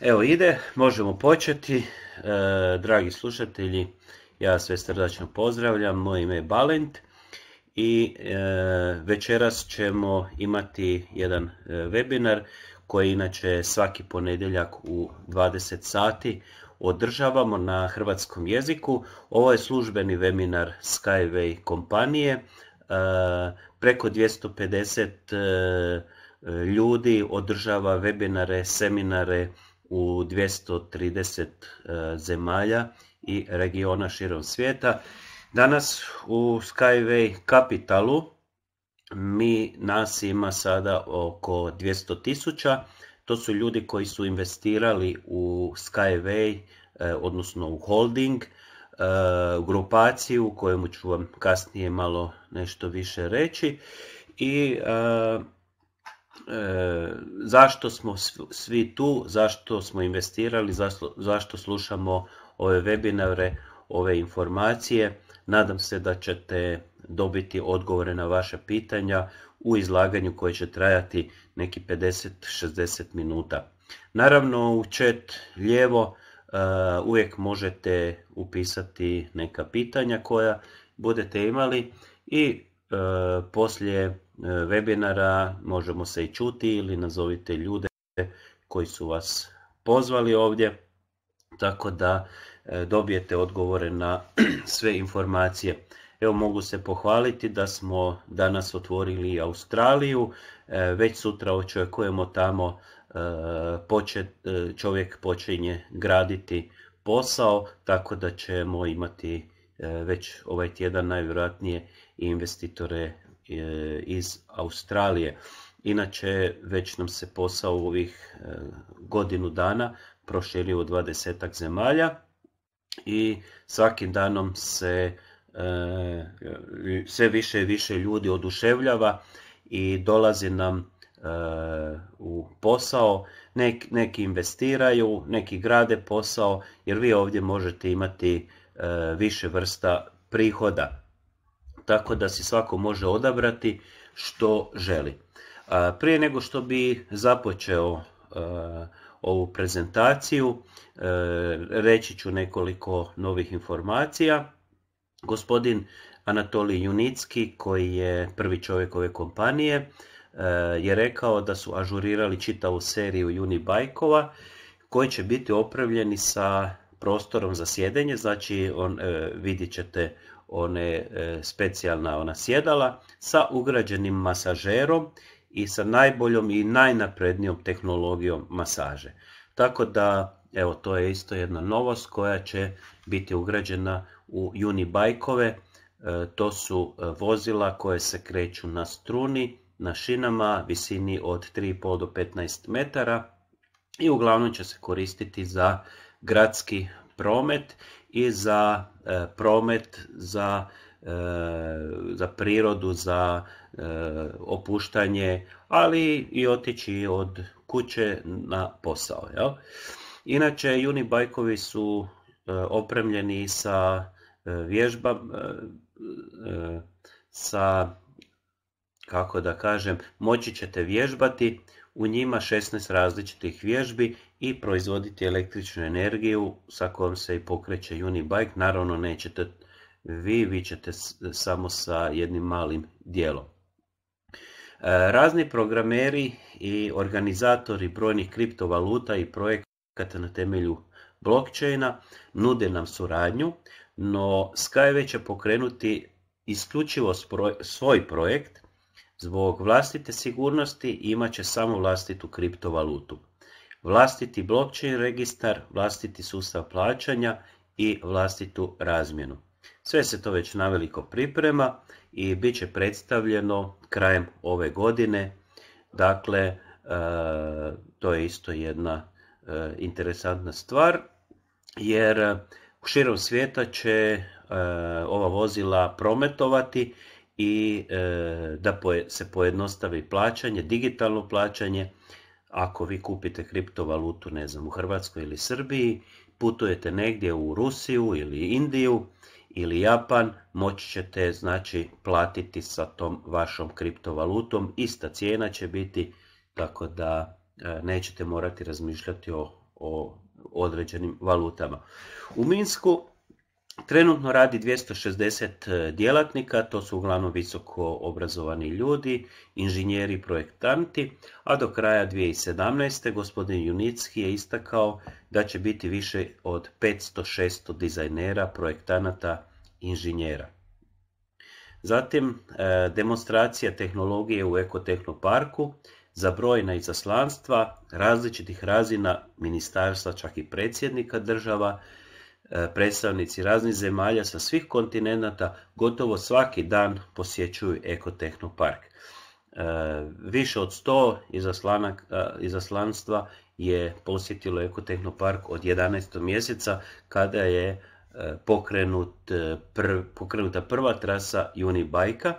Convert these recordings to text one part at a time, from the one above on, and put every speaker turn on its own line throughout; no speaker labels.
Evo ide, možemo početi. E, dragi slušatelji, ja sve srdačno pozdravljam, moje ime je Balent i e, večeras ćemo imati jedan e, webinar koji inače svaki ponedjeljak u 20 sati održavamo na hrvatskom jeziku. Ovo je službeni webinar Skyway kompanije. Preko 250 ljudi održava webinare, seminare, u 230 eh, zemalja i regiona širom svijeta. Danas u Skyway Capitalu mi nas ima sada oko 200 tisuća. To su ljudi koji su investirali u Skyway, eh, odnosno u holding, eh, grupaciju u kojemu ću vam kasnije malo nešto više reći. I E, zašto smo svi tu, zašto smo investirali, zašto, slušamo ove webinare, ove informacije. Nadam se da ćete dobiti odgovore na vaše pitanja u izlaganju koje će trajati neki 50-60 minuta. Naravno u chat lijevo e, uvijek možete upisati neka pitanja koja budete imali i e, poslije E, webinara, možemo se i čuti ili nazovite ljude koji su vas pozvali ovdje, tako da e, dobijete odgovore na sve informacije. Evo mogu se pohvaliti da smo danas otvorili Australiju, e, već sutra očekujemo tamo čovjek počinje graditi posao, tako da ćemo imati već ovaj tjedan najvjerojatnije investitore E, iz Australije. Inače, već nam se posao u ovih e, godinu dana proširio u dvadesetak zemalja i svakim danom se e, sve više i više ljudi oduševljava i dolazi nam u posao, neki investiraju, neki grade posao, jer vi ovdje možete imati više vrsta prihoda tako da si svako može odabrati što želi. Prije nego što bi započeo ovu prezentaciju, reći ću nekoliko novih informacija. Gospodin Anatolij Junicki, koji je prvi čovjek ove kompanije, je rekao da su ažurirali čitavu seriju Bajkova koji će biti opravljeni sa prostorom za sjedenje, znači on, e, vidjet ćete one e, specijalna ona sjedala sa ugrađenim masažerom i sa najboljom i najnaprednijom tehnologijom masaže. Tako da, evo, to je isto jedna novost koja će biti ugrađena u bajkove. E, to su e, vozila koje se kreću na struni, na šinama, visini od 3,5 do 15 metara i uglavnom će se koristiti za gradski promet i za e, promet, e, za, prirodu, za e, opuštanje, ali i otići od kuće na posao. Jel? Inače, juni bajkovi su opremljeni sa vježbama sa, kako da kažem, moći ćete vježbati u njima 16 različitih vježbi i proizvoditi električnu energiju sa kojom se i pokreće Unibike. Naravno nećete vi, vi ćete samo sa jednim malim dijelom. E, razni programeri i organizatori brojnih kriptovaluta i projekata na temelju blockchaina nude nam suradnju, no Skyway će pokrenuti isključivo svoj projekt Zbog vlastite sigurnosti imat će samo vlastitu kriptovalutu, vlastiti blockchain registar, vlastiti sustav plaćanja i vlastitu razmjenu. Sve se to već naveliko priprema i bit će predstavljeno krajem ove godine. Dakle, e, to je isto jedna e, interesantna stvar jer u širom svijeta će e, ova vozila prometovati i e, da se pojednostavi plaćanje, digitalno plaćanje. Ako vi kupite kriptovalutu, ne znam, u Hrvatskoj ili Srbiji, putujete negdje u Rusiju ili Indiju ili Japan, moći ćete znači platiti sa tom vašom kriptovalutom, ista cijena će biti, tako da e, nećete morati razmišljati o, o određenim valutama. U Minsku Trenutno radi 260 e, djelatnika, to su uglavnom visoko obrazovani ljudi, inženjeri projektanti, a do kraja 2017. gospodin Junicki je istakao da će biti više od 500-600 dizajnera, projektanata, inženjera. Zatim e, demonstracija tehnologije u Ekotehnoparku za brojna izaslanstva različitih razina ministarstva, čak i predsjednika država, E, predstavnici raznih zemalja sa svih kontinenata gotovo svaki dan posjećuju park. E, više od 100 e, izaslanstva je posjetilo Ekotehnopark od 11. mjeseca kada je pokrenut, pokrenuta prva trasa bajka.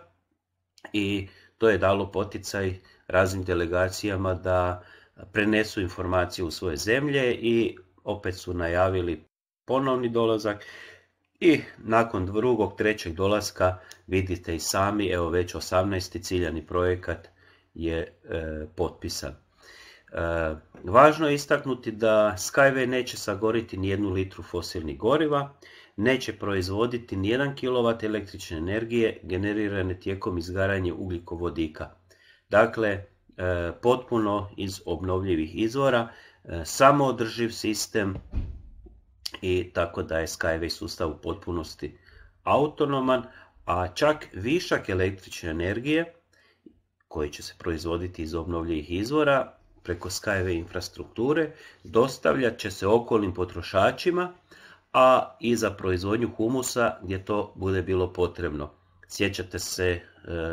i to je dalo poticaj raznim delegacijama da prenesu informacije u svoje zemlje i opet su najavili ponovni dolazak i nakon drugog, trećeg dolaska vidite i sami, evo već 18. ciljani projekat je e, potpisan. E, važno je istaknuti da Skyway neće sagoriti ni jednu litru fosilnih goriva, neće proizvoditi ni jedan kilovat električne energije generirane tijekom izgaranja ugljikovodika. Dakle, e, potpuno iz obnovljivih izvora, samoodrživ sistem i tako da je Skyway sustav u potpunosti autonoman, a čak višak električne energije koji će se proizvoditi iz obnovljivih izvora preko Skyway infrastrukture dostavljat će se okolnim potrošačima, a i za proizvodnju humusa gdje to bude bilo potrebno. Sjećate se e,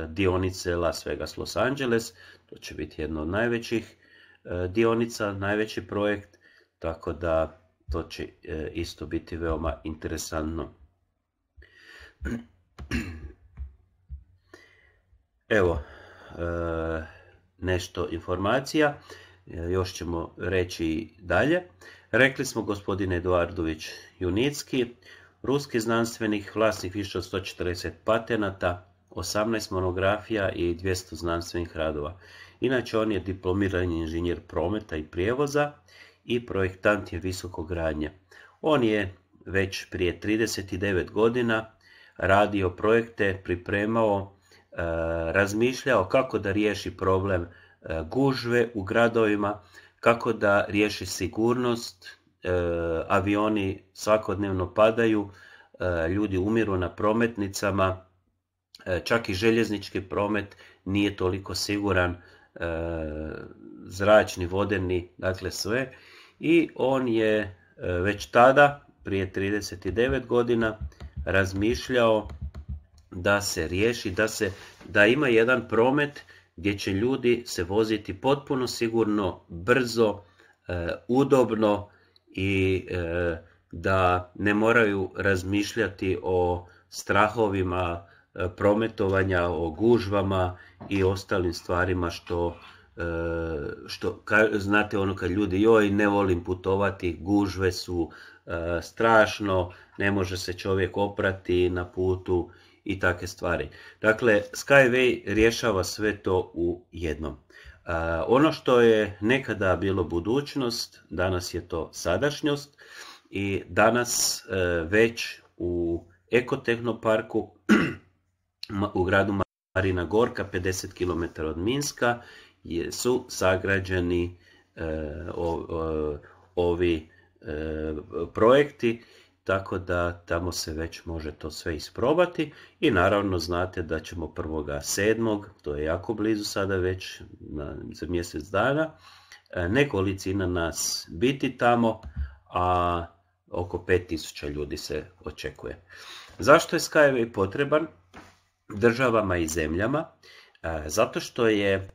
dionice Las Vegas Los Angeles, to će biti jedno od najvećih e, dionica, najveći projekt, tako da to će e, isto biti veoma interesantno. Evo, e, nešto informacija, e, još ćemo reći dalje. Rekli smo gospodine Eduardović Junicki, ruski znanstvenik, vlasnik više od 140 patenata, 18 monografija i 200 znanstvenih radova. Inače, on je diplomirani inženjer prometa i prijevoza i projektant je visokogradnja. On je već prije 39 godina radio projekte, pripremao, e, razmišljao kako da riješi problem e, gužve u gradovima, kako da riješi sigurnost, e, avioni svakodnevno padaju, ljudi umiru na prometnicama, čak i željeznički promet nije toliko siguran, zračni, vodeni, dakle sve i on je e, već tada, prije 39 godina, razmišljao da se riješi, da, se, da ima jedan promet gdje će ljudi se voziti potpuno sigurno, brzo, e, udobno i e, da ne moraju razmišljati o strahovima prometovanja, o gužvama i ostalim stvarima što E, što ka, znate ono kad ljudi joj ne volim putovati, gužve su e, strašno, ne može se čovjek oprati na putu i take stvari. Dakle, Skyway rješava sve to u jednom. E, ono što je nekada bilo budućnost, danas je to sadašnjost i danas već u ekotehnoparku u gradu Marina Gorka, 50 km od Minska, su sagrađeni e, ovi e, projekti, tako da tamo se već može to sve isprobati i naravno znate da ćemo 1.7. to je jako blizu sada već za mjesec dana e, nekolicina nas biti tamo a oko 5000 ljudi se očekuje. Zašto je Skyway potreban državama i zemljama? Zato što je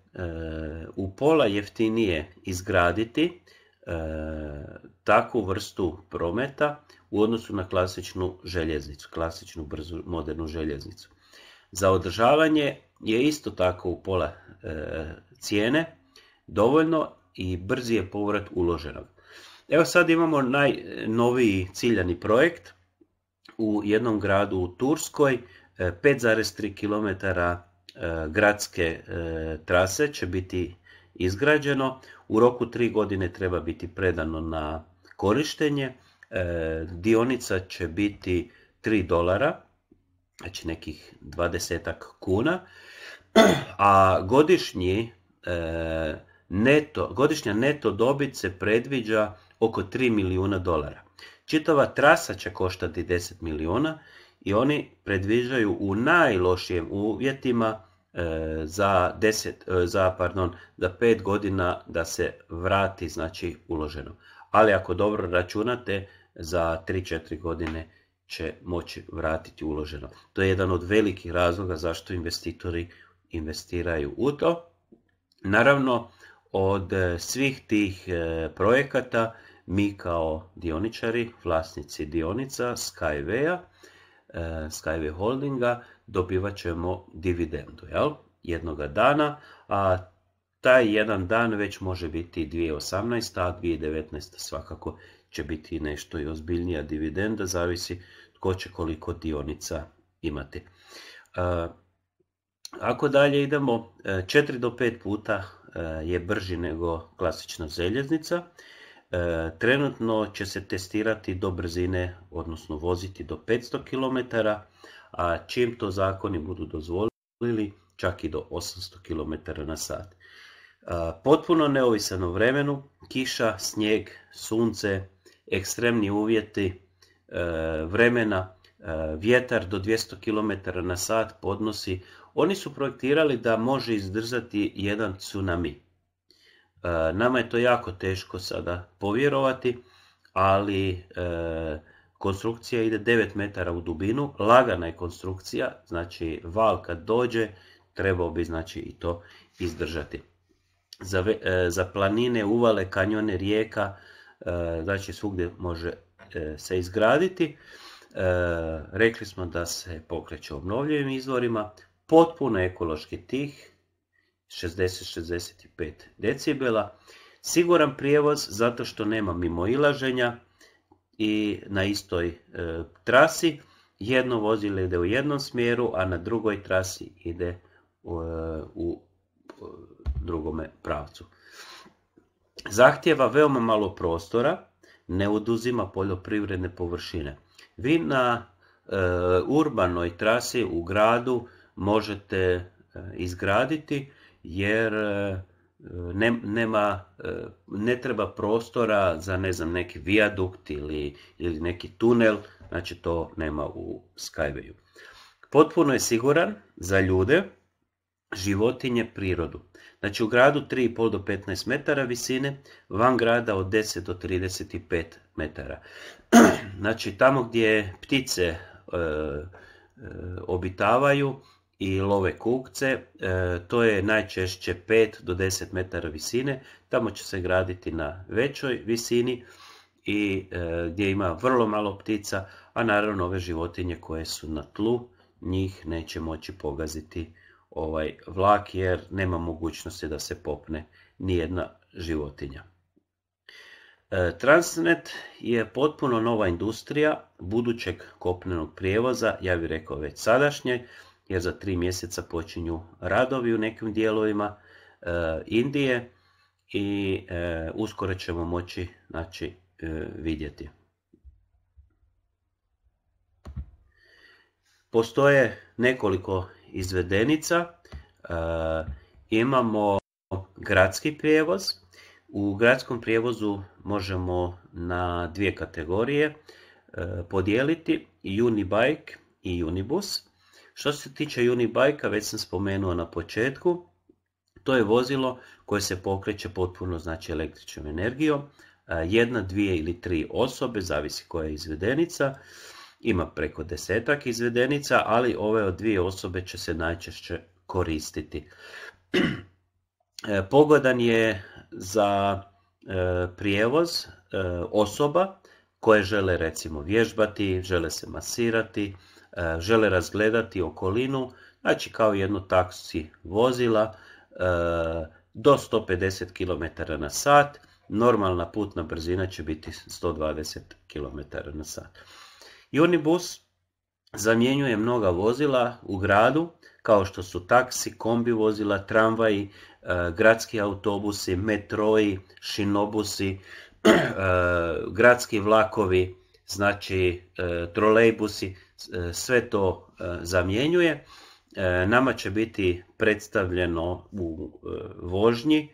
u pola jeftinije izgraditi e, takvu vrstu prometa u odnosu na klasičnu željeznicu, klasičnu brzu modernu željeznicu. Za održavanje je isto tako u pola e, cijene dovoljno i brzi je povrat uloženog. Evo sad imamo najnoviji ciljani projekt u jednom gradu u Turskoj, 5,3 e, km E, gradske e, trase će biti izgrađeno. U roku tri godine treba biti predano na korištenje. E, dionica će biti 3 dolara, znači nekih 20 kuna, a godišnji neto, godišnja neto dobit se predviđa oko 3 milijuna dolara. Čitava trasa će koštati 10 milijuna i oni predviđaju u najlošijim uvjetima E, za 10 e, za pardon za 5 godina da se vrati znači uloženo. Ali ako dobro računate za 3-4 godine će moći vratiti uloženo. To je jedan od velikih razloga zašto investitori investiraju u to. Naravno od svih tih e, projekata mi kao dioničari, vlasnici dionica skyway Skyway Holdinga dobivat ćemo dividendu jel? jednoga dana, a taj jedan dan već može biti 2018, a 2019 svakako će biti nešto i ozbiljnija dividenda, zavisi tko će koliko dionica imati. Ako dalje idemo, 4 e, do 5 puta e, je brži nego klasična željeznica. E, trenutno će se testirati do brzine, odnosno voziti do 500 km, a čim to zakoni budu dozvolili, čak i do 800 km na sat. Potpuno neovisan vremenu, kiša, snijeg, sunce, ekstremni uvjeti e, vremena, e, vjetar do 200 km na sat podnosi, oni su projektirali da može izdrzati jedan tsunami. E, nama je to jako teško sada povjerovati, ali Konstrukcija ide 9 metara u dubinu, lagana je konstrukcija, znači val kad dođe trebao bi znači i to izdržati. Za, e, za planine, uvale, kanjone, rijeka, e, znači svugdje može e, se izgraditi. Rekli smo da se pokreće obnovljivim izvorima, potpuno ekološki tih, 60-65 decibela, siguran prijevoz zato što nema mimoilaženja, i na istoj e, trasi. Jedno vozilo ide u jednom smjeru, a na drugoj trasi ide e, u e, drugome pravcu. Zahtjeva veoma malo prostora, ne oduzima poljoprivredne površine. Vi na urbanoj trasi u gradu možete izgraditi jer ne, nema, e, ne treba prostora za ne znam, neki vijadukt ili, ili neki tunel, znači to nema u Skyway-u. Potpuno je siguran za ljude, životinje, prirodu. Znači u gradu 3,5 do 15 metara visine, van grada od 10 do 35 metara. znači tamo gdje ptice e, e, obitavaju, i love kukce, e, to je najčešće 5 do 10 metara visine, tamo će se graditi na većoj visini i e, gdje ima vrlo malo ptica, a naravno ove životinje koje su na tlu, njih neće moći pogaziti ovaj vlak jer nema mogućnosti da se popne nijedna životinja. E, Transnet je potpuno nova industrija budućeg kopnenog prijevoza, ja bih rekao već sadašnje, jer za tri mjeseca počinju radovi u nekim dijelovima e, Indije i e, uskoro ćemo moći znači, e, vidjeti. Postoje nekoliko izvedenica. Imamo gradski prijevoz. U gradskom prijevozu možemo na dvije kategorije podijeliti Unibike i Unibus. Što se tiče Unibajka, već sam spomenuo na početku, to je vozilo koje se pokreće potpuno znači električnom energijom. E, jedna, dvije ili tri osobe, zavisi koja je izvedenica. Ima preko desetak izvedenica, ali ove od dvije osobe će se najčešće koristiti. E, pogodan je za e, prijevoz osoba koje žele recimo vježbati, žele se masirati, E, žele razgledati okolinu, znači kao jedno taksi vozila e, do 150 km na sat, normalna putna brzina će biti 120 km na sat. Unibus zamjenjuje mnoga vozila u gradu, kao što su taksi, kombi vozila, tramvaji, e, gradski autobusi, metroji, šinobusi, gradski vlakovi, znači trolejbusi, E, sve to e, zamjenjuje. E, nama će biti predstavljeno u vožnji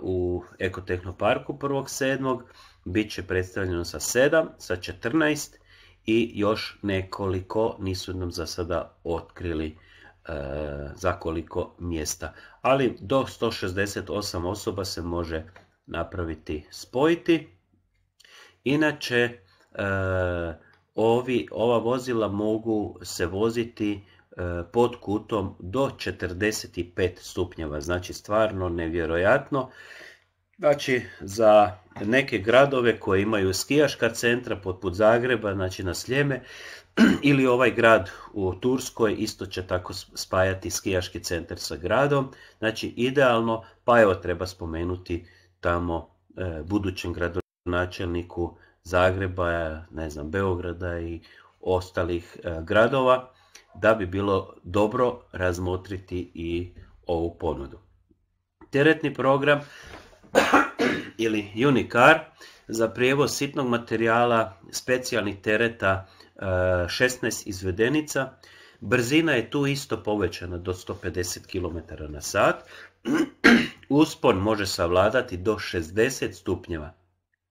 u Ekotehnoparku 1.7. Bit će predstavljeno sa 7, sa 14 i još nekoliko nisu nam za sada otkrili za koliko mjesta. Ali do 168 osoba se može napraviti spojiti. Inače, Ovi, ova vozila mogu se voziti e, pod kutom do 45 stupnjeva, znači stvarno nevjerojatno. Znači za neke gradove koji imaju skijaška centra poput Zagreba, znači na Sljeme, ili ovaj grad u Turskoj isto će tako spajati skijaški centar sa gradom. Znači idealno, pa evo treba spomenuti tamo e, budućem gradonačelniku Zagreba, ne znam, Beograda i ostalih e, gradova, da bi bilo dobro razmotriti i ovu ponudu. Teretni program ili Unicar za prijevoz sitnog materijala, specijalnih tereta 16 e, izvedenica, Brzina je tu isto povećana do 150 km na sat. Uspon može savladati do 60 stupnjeva.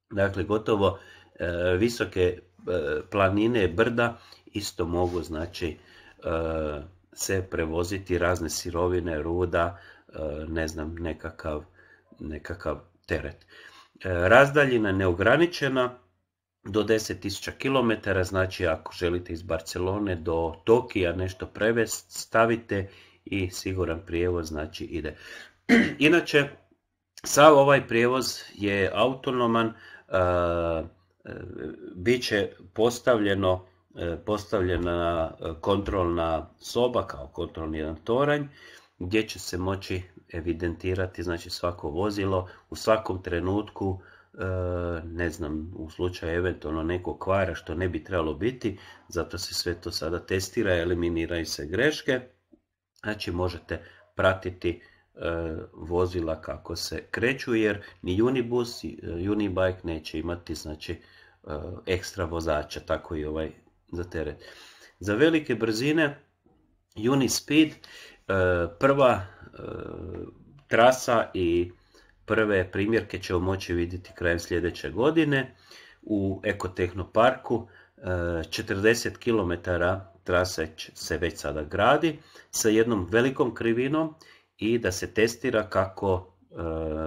Dakle, gotovo E, visoke e, planine, brda isto mogu znači e, se prevoziti razne sirovine, ruda, ne znam, nekakav, nekakav teret. Razdaljina neograničena do 10.000 km, znači ako želite iz Barcelone do Tokija nešto prevest, stavite i siguran prijevoz znači ide. Inače, sav ovaj prijevoz je autonoman, bit će postavljeno, e, postavljena e, kontrolna soba kao kontrolni jedan toranj gdje će se moći evidentirati znači svako vozilo u svakom trenutku e, ne znam u slučaju eventualno nekog kvara što ne bi trebalo biti zato se sve to sada testira eliminiraju se greške znači možete pratiti E, vozila kako se kreću jer ni Unibus, e, Unibike neće imati znači e, ekstra vozača, tako i ovaj za teret. Za velike brzine Unispeed prva trasa i prve primjerke ćemo moći vidjeti krajem sljedeće godine u parku 40 km trase se već sada gradi sa jednom velikom krivinom i da se testira kako e,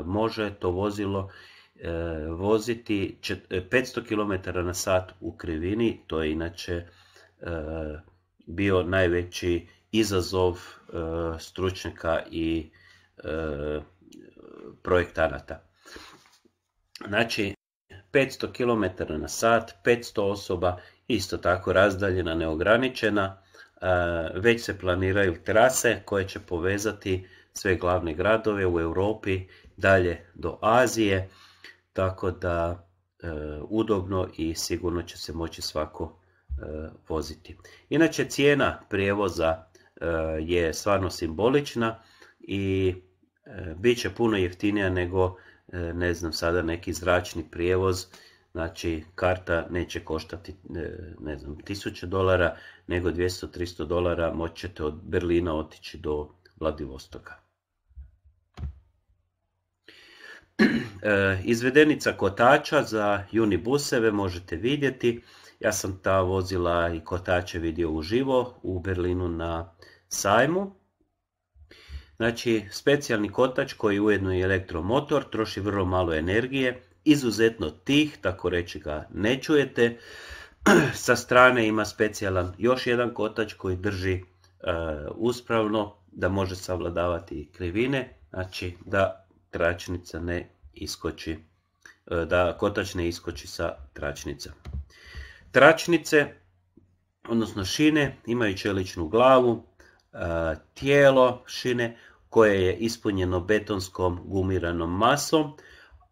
može to vozilo e, voziti 500 e, km na sat u krivini, to je inače bio najveći izazov stručnjaka i projektanata. Znači, 500 km na sat, 500 osoba, isto tako razdaljena, neograničena, već se planiraju trase koje će povezati sve glavne gradove u Europi, dalje do Azije, tako da e, udobno i sigurno će se moći svako e, voziti. Inače cijena prijevoza e, je stvarno simbolična i bit će puno jeftinija nego ne znam sada neki zračni prijevoz, znači karta neće koštati ne znam 1000 dolara nego 200-300 dolara moćete od Berlina otići do Vladivostoka. E, izvedenica kotača za Unibuseve možete vidjeti. Ja sam ta vozila i kotače vidio uživo u Berlinu na sajmu. Znači, specijalni kotač koji ujedno je elektromotor, troši vrlo malo energije, izuzetno tih, tako reći ga ne čujete. Sa strane ima specijalan još jedan kotač koji drži e, uspravno da može savladavati krivine, znači da tračnica ne iskoči, e, da kotač ne iskoči sa tračnica. Tračnice, odnosno šine, imaju čeličnu glavu, e, tijelo šine koje je ispunjeno betonskom gumiranom masom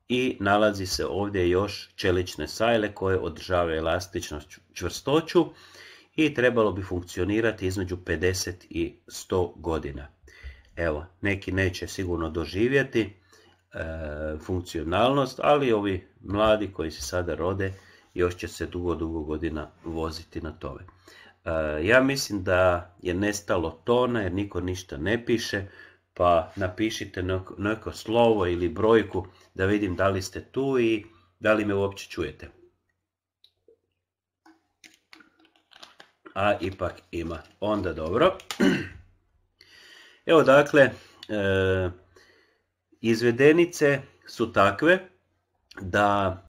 i nalazi se ovdje još čelične sajle koje održavaju elastičnu čvrstoću i trebalo bi funkcionirati između 50 i 100 godina. Evo, neki neće sigurno doživjeti, E, funkcionalnost, ali ovi mladi koji se sada rode još će se dugo, dugo godina voziti na tome. E, ja mislim da je nestalo tona jer niko ništa ne piše, pa napišite neko, slovo ili brojku da vidim da li ste tu i da li me uopće čujete. A ipak ima. Onda dobro. Evo dakle, e, Izvedenice su takve da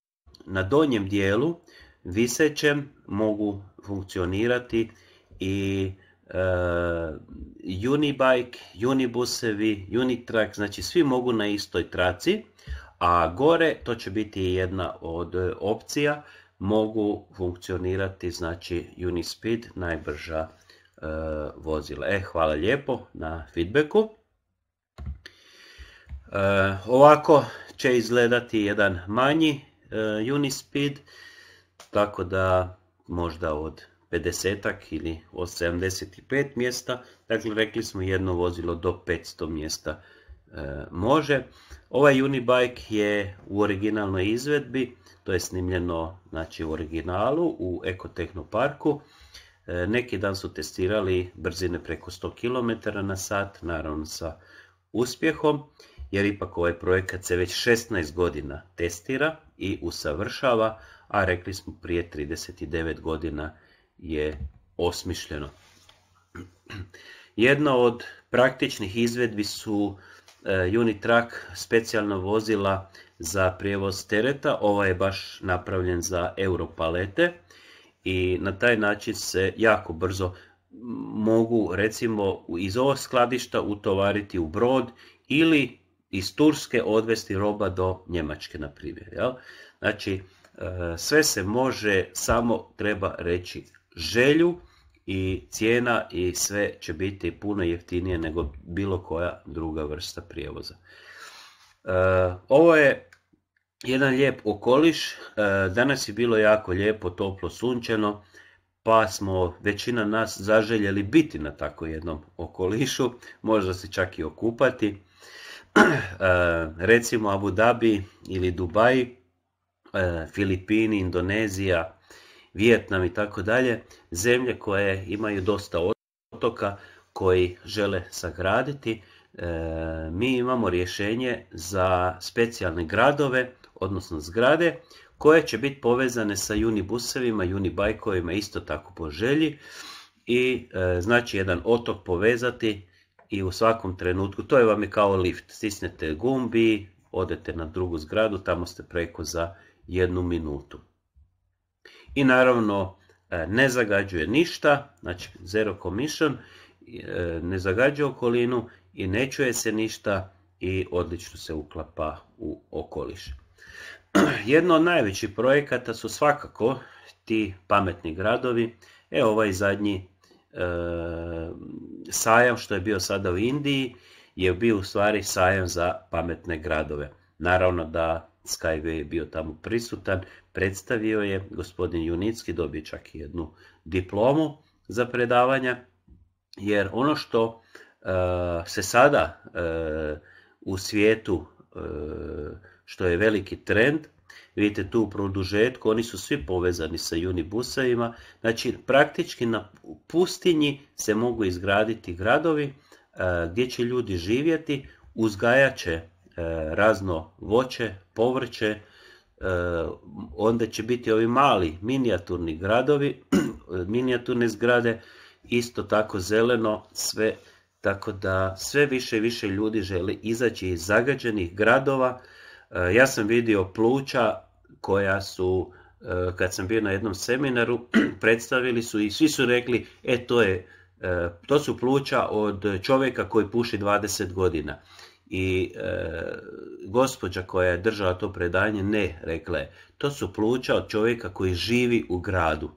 na donjem dijelu visećem mogu funkcionirati i e, unibike, unibusevi, unitrack, znači svi mogu na istoj traci, a gore, to će biti jedna od e, opcija, mogu funkcionirati znači Unispeed, najbrža e, vozila. E, hvala lijepo na feedbacku. Eh, ovako će izgledati jedan manji eh, Unispeed, tako da možda od 50 ili od 75 mjesta, dakle rekli smo jedno vozilo do 500 mjesta eh, može. Ovaj Unibike je u originalnoj izvedbi, to je snimljeno znači, u originalu u Ekotehnoparku. parku. neki dan su testirali brzine preko 100 km na sat, naravno sa uspjehom jer ipak ovaj projekat se već 16 godina testira i usavršava, a rekli smo prije 39 godina je osmišljeno. Jedna od praktičnih izvedbi su e, Unitrack specijalna vozila za prijevoz tereta, ova je baš napravljen za europalete i na taj način se jako brzo mogu recimo iz ovog skladišta utovariti u brod ili iz Turske odvesti roba do Njemačke, na primjer. Jel? Znači, e, sve se može, samo treba reći želju i cijena i sve će biti puno jeftinije nego bilo koja druga vrsta prijevoza. E, ovo je jedan lijep okoliš, e, danas je bilo jako lijepo, toplo, sunčeno, pa smo većina nas zaželjeli biti na tako jednom okolišu, možda se čak i okupati. Eh, recimo Abu Dhabi ili Dubai, eh, Filipini, Indonezija, Vijetnam i tako dalje, zemlje koje imaju dosta otoka koji žele sagraditi, eh, mi imamo rješenje za specijalne gradove, odnosno zgrade, koje će biti povezane sa unibusevima, unibajkovima, isto tako po želji i znači jedan otok povezati i u svakom trenutku, to je vam je kao lift, stisnete gumbi, odete na drugu zgradu, tamo ste preko za jednu minutu. I naravno e, ne zagađuje ništa, znači zero commission, e, ne zagađuje okolinu i ne čuje se ništa i odlično se uklapa u okoliš. Jedno od najvećih projekata su svakako ti pametni gradovi. Evo ovaj zadnji Ehm, sajam što je bio sada u Indiji je bio u stvari sajam za pametne gradove. Naravno da Skyway je bio tamo prisutan, predstavio je gospodin Junicki, dobio čak i jednu diplomu za predavanja, jer ono što eh, se sada eh, u svijetu, eh, što je veliki trend, Vidite tu u produžetku, oni su svi povezani sa unibusevima. Znači praktički na pustinji se mogu izgraditi gradovi e, gdje će ljudi živjeti, uzgajaće e, razno voće, povrće, e, onda će biti ovi mali minijaturni gradovi, minijaturne zgrade, isto tako zeleno sve, tako da sve više i više ljudi želi izaći iz zagađenih gradova. Ja sam vidio pluća koja su, e, kad sam bio na jednom seminaru, predstavili su i svi su rekli, e to je, e, to su pluća od čovjeka koji puši 20 godina. I e, gospođa koja je držala to predanje, ne, rekla je, to su pluća od čovjeka koji živi u gradu.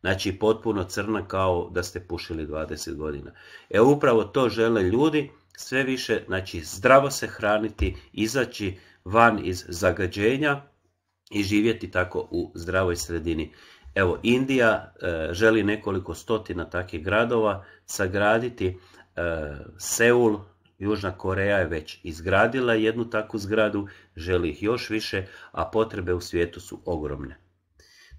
Znači potpuno crna kao da ste pušili 20 godina. E upravo to žele ljudi, sve više, znači zdravo se hraniti, izaći van iz zagađenja, i živjeti tako u zdravoj sredini. Evo, Indija e, želi nekoliko stotina takvih gradova sagraditi. E, Seul, Južna Koreja je već izgradila jednu takvu zgradu, želi ih još više, a potrebe u svijetu su ogromne.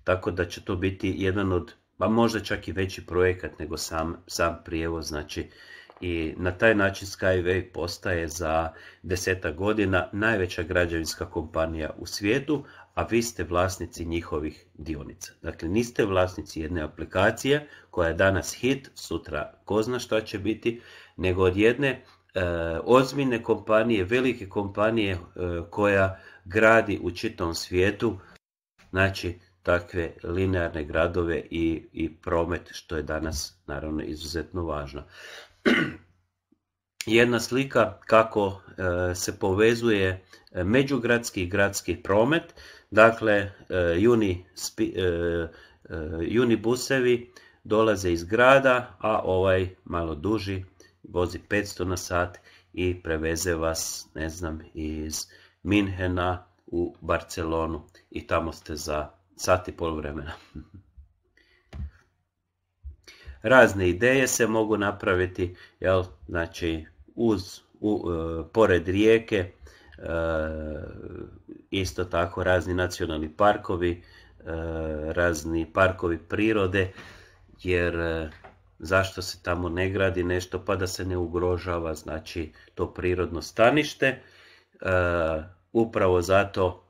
Tako da će to biti jedan od, pa možda čak i veći projekat nego sam, sam prijevoz, znači i na taj način Skyway postaje za deseta godina najveća građevinska kompanija u svijetu, a vi ste vlasnici njihovih dionica. Dakle, niste vlasnici jedne aplikacije koja je danas hit, sutra ko zna šta će biti, nego od jedne e, ozbiljne kompanije, velike kompanije e, koja gradi u čitom svijetu, znači takve linearne gradove i, i promet, što je danas naravno izuzetno važno. Jedna slika kako e, se povezuje E, međugradski i gradski promet, dakle e, e, juni, busevi dolaze iz grada, a ovaj malo duži vozi 500 na sat i preveze vas, ne znam, iz Minhena u Barcelonu i tamo ste za sat i pol vremena. Razne ideje se mogu napraviti, jel, znači, uz, pored rijeke, E, isto tako razni nacionalni parkovi, e, razni parkovi prirode, jer e, zašto se tamo ne gradi nešto pa da se ne ugrožava znači to prirodno stanište. Upravo zato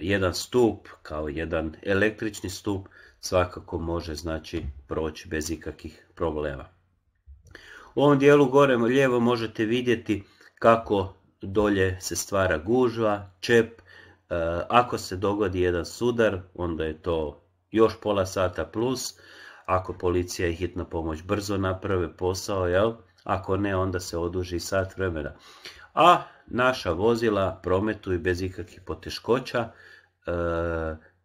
jedan stup kao jedan električni stup svakako može znači proći bez ikakvih problema. U ovom dijelu gore lijevo možete vidjeti kako dolje se stvara gužva, čep, e, ako se dogodi jedan sudar, onda je to još pola sata plus, ako policija i hitna pomoć brzo naprave posao, jel? ako ne, onda se oduži sat vremena. A naša vozila prometuju bez ikakvih poteškoća, e,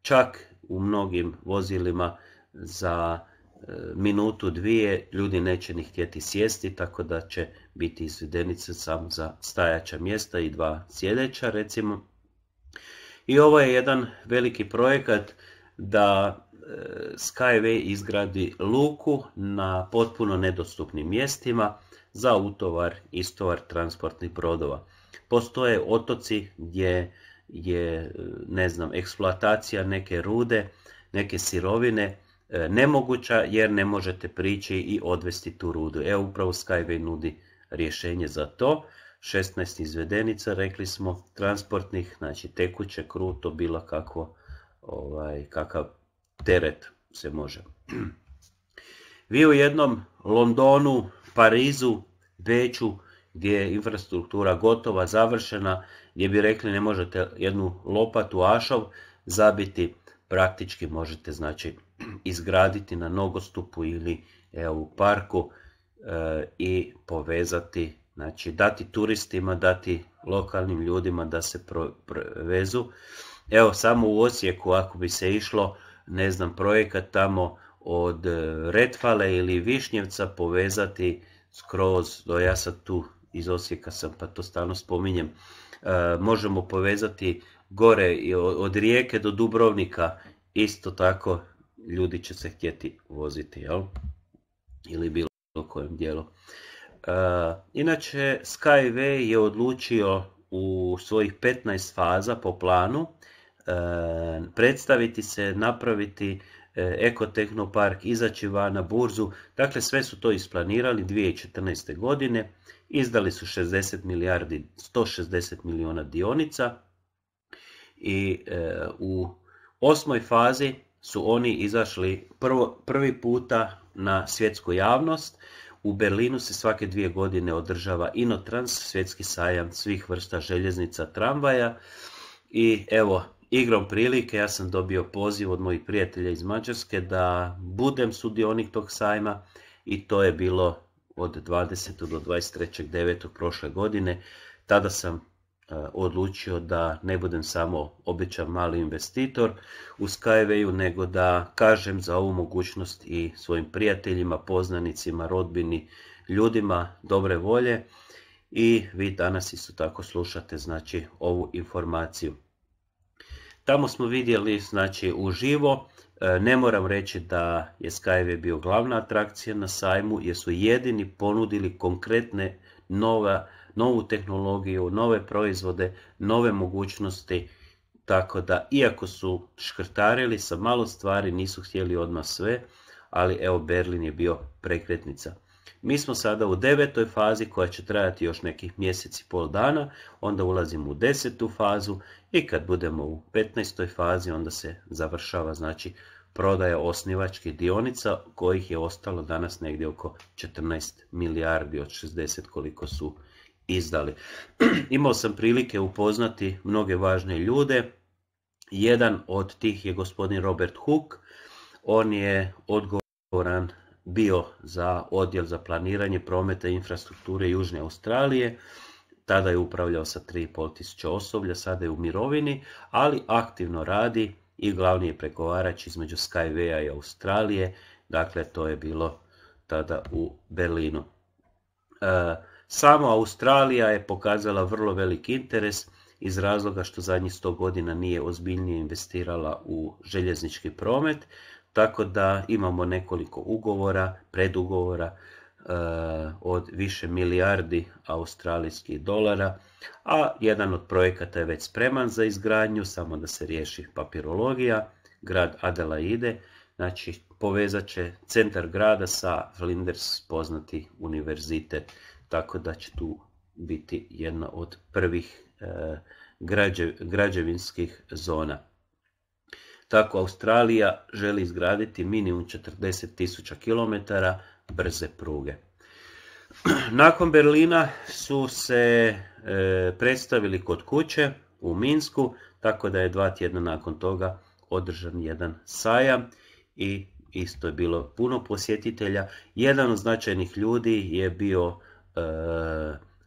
čak u mnogim vozilima za E, minutu, dvije, ljudi neće ni htjeti sjesti, tako da će biti izvedenice samo za stajaća mjesta i dva sjedeća recimo. I ovo je jedan veliki projekat da e, Skyway izgradi luku na potpuno nedostupnim mjestima za utovar i transportnih brodova. Postoje otoci gdje je e, ne znam eksploatacija neke rude, neke sirovine E, nemoguća jer ne možete prići i odvesti tu rudu. Evo upravo Skyway nudi rješenje za to. 16 izvedenica, rekli smo, transportnih, znači tekuće, kruto, bila kako, ovaj, kakav teret se može. Vi u jednom Londonu, Parizu, Beću, gdje je infrastruktura gotova, završena, gdje bi rekli ne možete jednu lopatu ašov zabiti, praktički možete znači izgraditi na nogostupu ili evo, u parku e, i povezati, znači dati turistima, dati lokalnim ljudima da se provezu. Evo samo u Osijeku ako bi se išlo, ne znam, projekat tamo od e, Retvale ili Višnjevca povezati skroz, do ja sad tu iz Osijeka sam pa to stalno spominjem, e, možemo povezati gore od rijeke do Dubrovnika isto tako ljudi će se htjeti voziti, jel? Ili bilo kojem dijelu. E, inače, Skyway je odlučio u svojih 15 faza po planu e, predstaviti se, napraviti e, ekotehnopark, izaći van na burzu. Dakle, sve su to isplanirali 2014. godine. Izdali su 60 milijardi, 160 milijuna dionica i u osmoj fazi su oni izašli prvo, prvi puta na svjetsku javnost. U Berlinu se svake dvije godine održava Inotrans, svjetski sajam svih vrsta željeznica, tramvaja. I evo, igrom prilike ja sam dobio poziv od mojih prijatelja iz Mađarske da budem sudionik tog sajma i to je bilo od 20. do 23.9. prošle godine. Tada sam Eh, odlučio da ne budem samo običan mali investitor u Skyway-u, nego da kažem za ovu mogućnost i svojim prijateljima, poznanicima, rodbini, ljudima dobre volje i vi danas isto tako slušate znači ovu informaciju. Tamo smo vidjeli znači uživo, eh, ne moram reći da je Skyway bio glavna atrakcija na sajmu jer su jedini ponudili konkretne nova novu tehnologiju, nove proizvode, nove mogućnosti, tako da iako su škrtarili sa malo stvari, nisu htjeli odmah sve, ali evo Berlin je bio prekretnica. Mi smo sada u devetoj fazi koja će trajati još nekih mjeseci i pol dana, onda ulazimo u desetu fazu i kad budemo u petnaestoj fazi onda se završava znači prodaja osnivačkih dionica kojih je ostalo danas negdje oko 14 milijardi od 60 koliko su izdali. Imao sam prilike upoznati mnoge važne ljude. Jedan od tih je gospodin Robert Hook. On je odgovoran bio za odjel za planiranje prometa i infrastrukture Južne Australije. Tada je upravljao sa 3.500 osoblja, sada je u mirovini, ali aktivno radi i glavni je pregovarač između Skywaya i Australije. Dakle, to je bilo tada u Berlinu. E, samo Australija je pokazala vrlo velik interes iz razloga što zadnjih 100 godina nije ozbiljnije investirala u željeznički promet, tako da imamo nekoliko ugovora, predugovora eh, od više milijardi australijskih dolara, a jedan od projekata je već spreman za izgradnju, samo da se riješi papirologija, grad Adelaide, znači povezat će centar grada sa Flinders poznati univerzitet tako da će tu biti jedna od prvih e, građevinskih zona. Tako Australija želi izgraditi minimum 40.000 km brze pruge. Nakon Berlina su se e, predstavili kod kuće u Minsku, tako da je dva tjedna nakon toga održan jedan sajam i isto je bilo puno posjetitelja. Jedan od značajnih ljudi je bio E,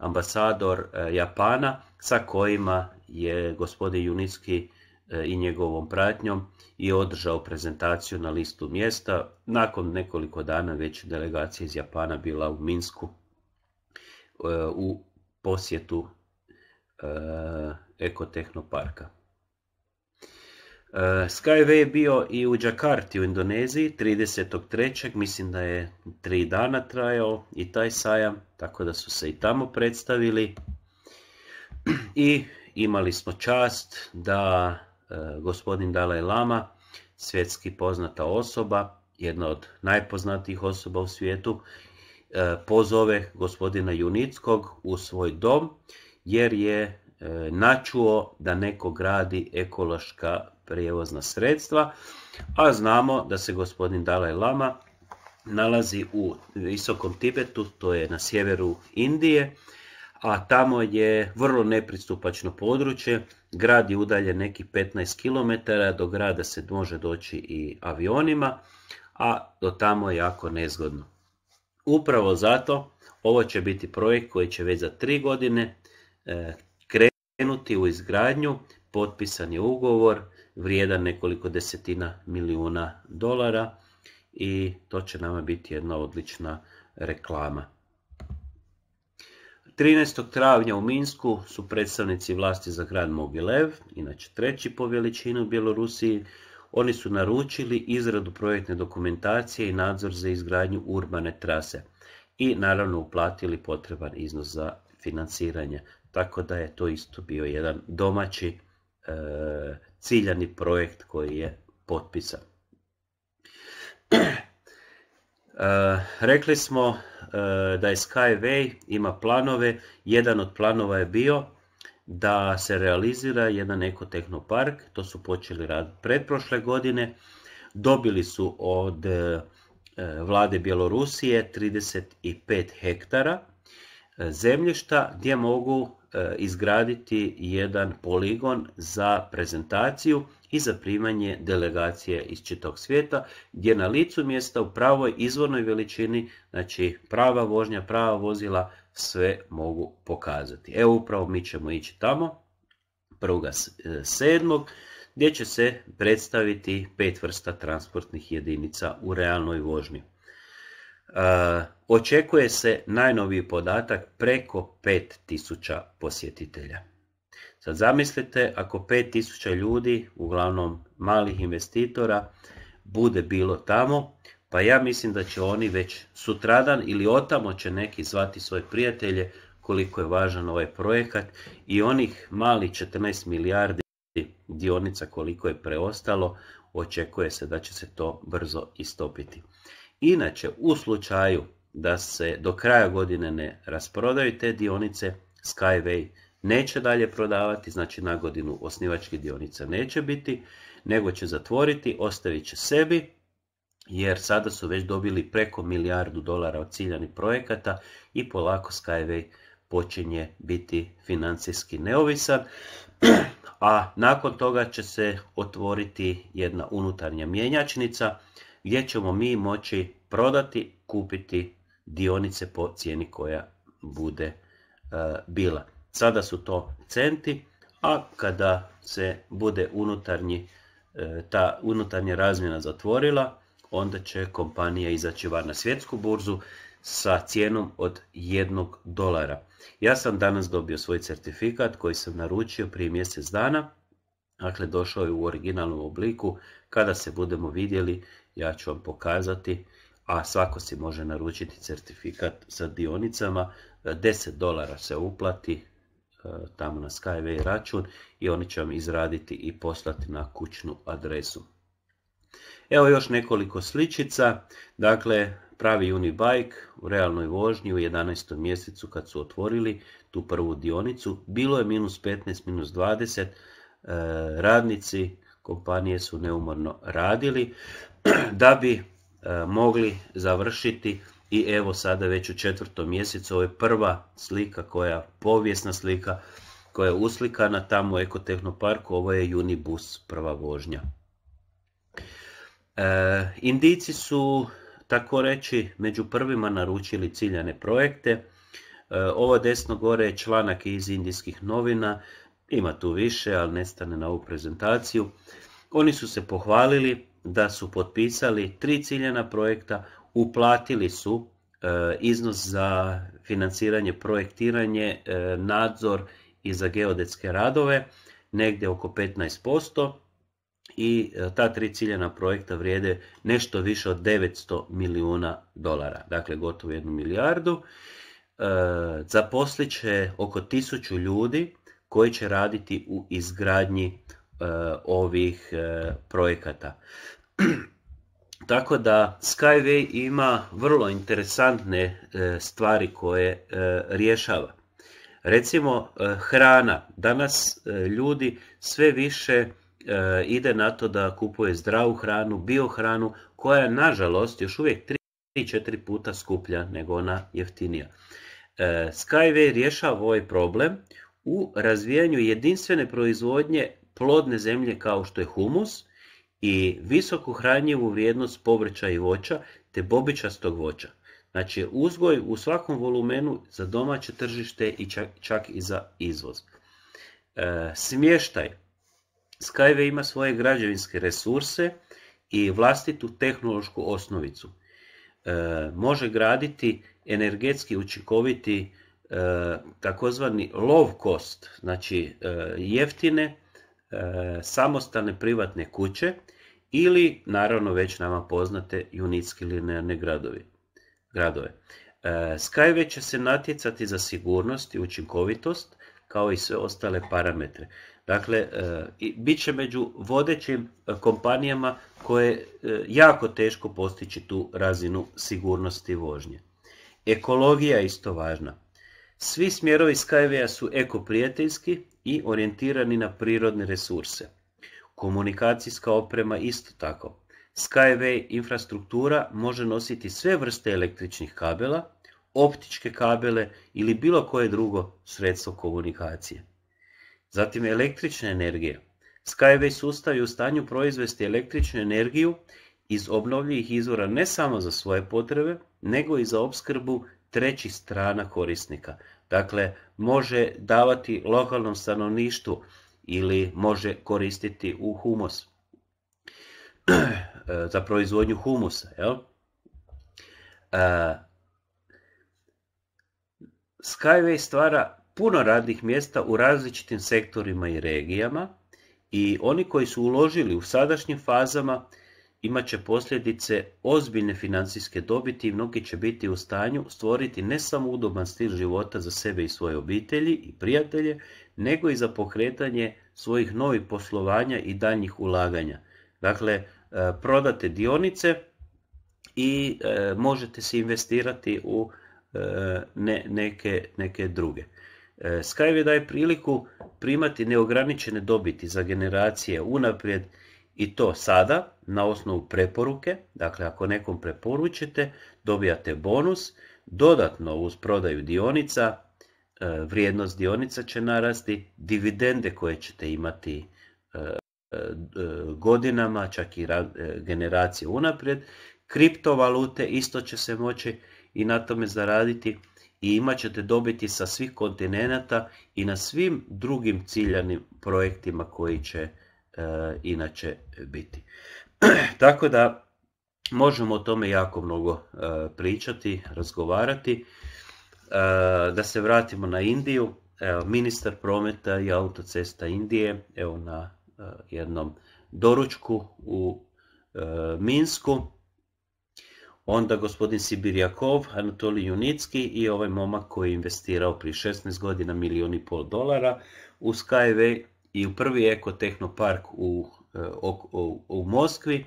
ambasador e, Japana sa kojima je gospodin Junitski e, i njegovom pratnjom i održao prezentaciju na listu mjesta. Nakon nekoliko dana već delegacija iz Japana bila u Minsku u posjetu ekotehnoparka. Eh, Skyway je bio i u Jakarti u Indoneziji 30.3. mislim da je tri dana trajao i taj sajam, tako da su se i tamo predstavili i imali smo čast da eh, gospodin Dalai Lama, svjetski poznata osoba, jedna od najpoznatijih osoba u svijetu, eh, pozove gospodina Junickog u svoj dom jer je načuo da neko gradi ekološka prijevozna sredstva, a znamo da se gospodin Dalai Lama nalazi u visokom Tibetu, to je na sjeveru Indije, a tamo je vrlo nepristupačno područje, grad je udalje neki 15 km, do grada se može doći i avionima, a do tamo je jako nezgodno. Upravo zato ovo će biti projekt koji će već za tri godine eh, krenuti u izgradnju, potpisan je ugovor, vrijedan nekoliko desetina milijuna dolara i to će nama biti jedna odlična reklama. 13. travnja u Minsku su predstavnici vlasti za grad Mogilev, inače treći po veličini u Bjelorusiji, oni su naručili izradu projektne dokumentacije i nadzor za izgradnju urbane trase i naravno uplatili potreban iznos za financiranje. Tako da je to isto bio jedan domaći e, ciljani projekt koji je potpisan. Eh, rekli smo eh, da je Skyway ima planove, jedan od planova je bio da se realizira jedan ekotehnopark, to su počeli raditi pretprošle godine, dobili su od eh, vlade Bjelorusije 35 hektara zemljišta gdje mogu E, izgraditi jedan poligon za prezentaciju i za primanje delegacije iz čitog svijeta, gdje na licu mjesta u pravoj izvornoj veličini, znači prava vožnja, prava vozila, sve mogu pokazati. Evo upravo mi ćemo ići tamo, e, sedmog, gdje će se predstaviti pet vrsta transportnih jedinica u realnoj vožnji. E, Očekuje se najnoviji podatak preko 5000 posjetitelja. Sad zamislite ako 5000 ljudi, uglavnom malih investitora, bude bilo tamo, pa ja mislim da će oni već sutradan ili otamo će neki zvati svoje prijatelje koliko je važan ovaj projekat i onih malih 14 milijardi dionica koliko je preostalo, očekuje se da će se to brzo istopiti. Inače, u slučaju da se do kraja godine ne rasprodaju te dionice Skyway neće dalje prodavati, znači na godinu osnivačkih dionica neće biti, nego će zatvoriti, ostavit će sebi, jer sada su već dobili preko milijardu dolara od ciljanih projekata i polako Skyway počinje biti financijski neovisan, a nakon toga će se otvoriti jedna unutarnja mjenjačnica gdje ćemo mi moći prodati, kupiti dionice po cijeni koja bude e, bila. Sada su to centi, a kada se bude unutarnji, e, ta unutarnja razmjena zatvorila, onda će kompanija izaći van na svjetsku burzu sa cijenom od jednog dolara. Ja sam danas dobio svoj certifikat koji sam naručio prije mjesec dana, dakle došao je u originalnom obliku, kada se budemo vidjeli ja ću vam pokazati a svako si može naručiti certifikat sa dionicama, 10 e, dolara se uplati e, tamo na Skyway račun i oni će vam izraditi i poslati na kućnu adresu. Evo još nekoliko sličica, dakle pravi Unibike u realnoj vožnji u 11. mjesecu kad su otvorili tu prvu dionicu, bilo je minus 15, minus 20, e, radnici kompanije su neumorno radili da bi E, mogli završiti i evo sada već u četvrtom mjesecu, ovo je prva slika koja, povijesna slika koja je uslikana tamo u Ekotehnoparku, ovo je Unibus, prva vožnja. E, indici su, tako reći, među prvima naručili ciljane projekte. E, ovo desno gore je članak iz indijskih novina, ima tu više, ali nestane na ovu prezentaciju. Oni su se pohvalili da su potpisali tri ciljena projekta, uplatili su e, iznos za financiranje, projektiranje, e, nadzor i za geodetske radove, negdje oko 15% i e, ta tri ciljena projekta vrijede nešto više od 900 milijuna dolara, dakle gotovo jednu milijardu. Zaposlit će oko tisuću ljudi koji će raditi u izgradnji Eh, ovih eh, projekata. Tako da Skyway ima vrlo interesantne eh, stvari koje rješava. Recimo hrana. Danas ljudi sve više ide na to da kupuje zdravu hranu, biohranu, koja je nažalost još uvijek 3-4 puta skuplja nego ona jeftinija. Skyway rješava ovaj problem u razvijanju jedinstvene proizvodnje plodne zemlje kao što je humus i visoku hranjivu vrijednost povrća i voća te bobičastog voća. Znači uzgoj u svakom volumenu za domaće tržište i čak, i za izvoz. E, smještaj. Skyway ima svoje građevinske resurse i vlastitu tehnološku osnovicu. E, može graditi energetski učinkoviti e, takozvani low cost, znači jeftine E, samostalne privatne kuće ili naravno već nama poznate junitski linearne gradovi, gradove. E, Skyway će se natjecati za sigurnost i učinkovitost kao i sve ostale parametre. Dakle, e, bit će među vodećim kompanijama koje jako teško postići tu razinu sigurnosti vožnje. Ekologija je isto važna. Svi smjerovi SkyV-a su ekoprijateljski i orijentirani na prirodne resurse. Komunikacijska oprema isto tako. Skyway infrastruktura može nositi sve vrste električnih kabela, optičke kabele ili bilo koje drugo sredstvo komunikacije. Zatim električna energija. Skyway sustav je u stanju proizvesti električnu energiju iz obnovljivih izvora ne samo za svoje potrebe, nego i za opskrbu trećih strana korisnika. Dakle, može davati lokalnom stanovništvu ili može koristiti u humus, eh, za proizvodnju humusa. Jel? Eh, Skyway stvara puno radnih mjesta u različitim sektorima i regijama i oni koji su uložili u sadašnjim fazama imat će posljedice ozbiljne financijske dobiti i mnogi će biti u stanju stvoriti ne samo udoban stil života za sebe i svoje obitelji i prijatelje, nego i za pokretanje svojih novih poslovanja i daljnjih ulaganja. Dakle, e, prodate dionice i e, možete se investirati u e, neke, neke druge. Skyway daje priliku primati neograničene dobiti za generacije unaprijed i to sada na osnovu preporuke, dakle ako nekom preporučite, dobijate bonus, dodatno uz prodaju dionica, e, vrijednost dionica će narasti, dividende koje ćete imati e, e, godinama, čak i generacije unaprijed, kriptovalute isto će se moći i na tome zaraditi i imat ćete dobiti sa svih kontinenata i na svim drugim ciljanim projektima koji će E, inače biti. Tako da možemo o tome jako mnogo e, pričati, razgovarati. E, da se vratimo na Indiju. ministar prometa i autocesta Indije evo na jednom doručku u Minsku. Onda gospodin Sibirjakov, Anatolij Junicki i ovaj momak koji je investirao prije 16 godina milijun i pol dolara u Skyway i u prvi ekotehnopark u, e, u, u Moskvi,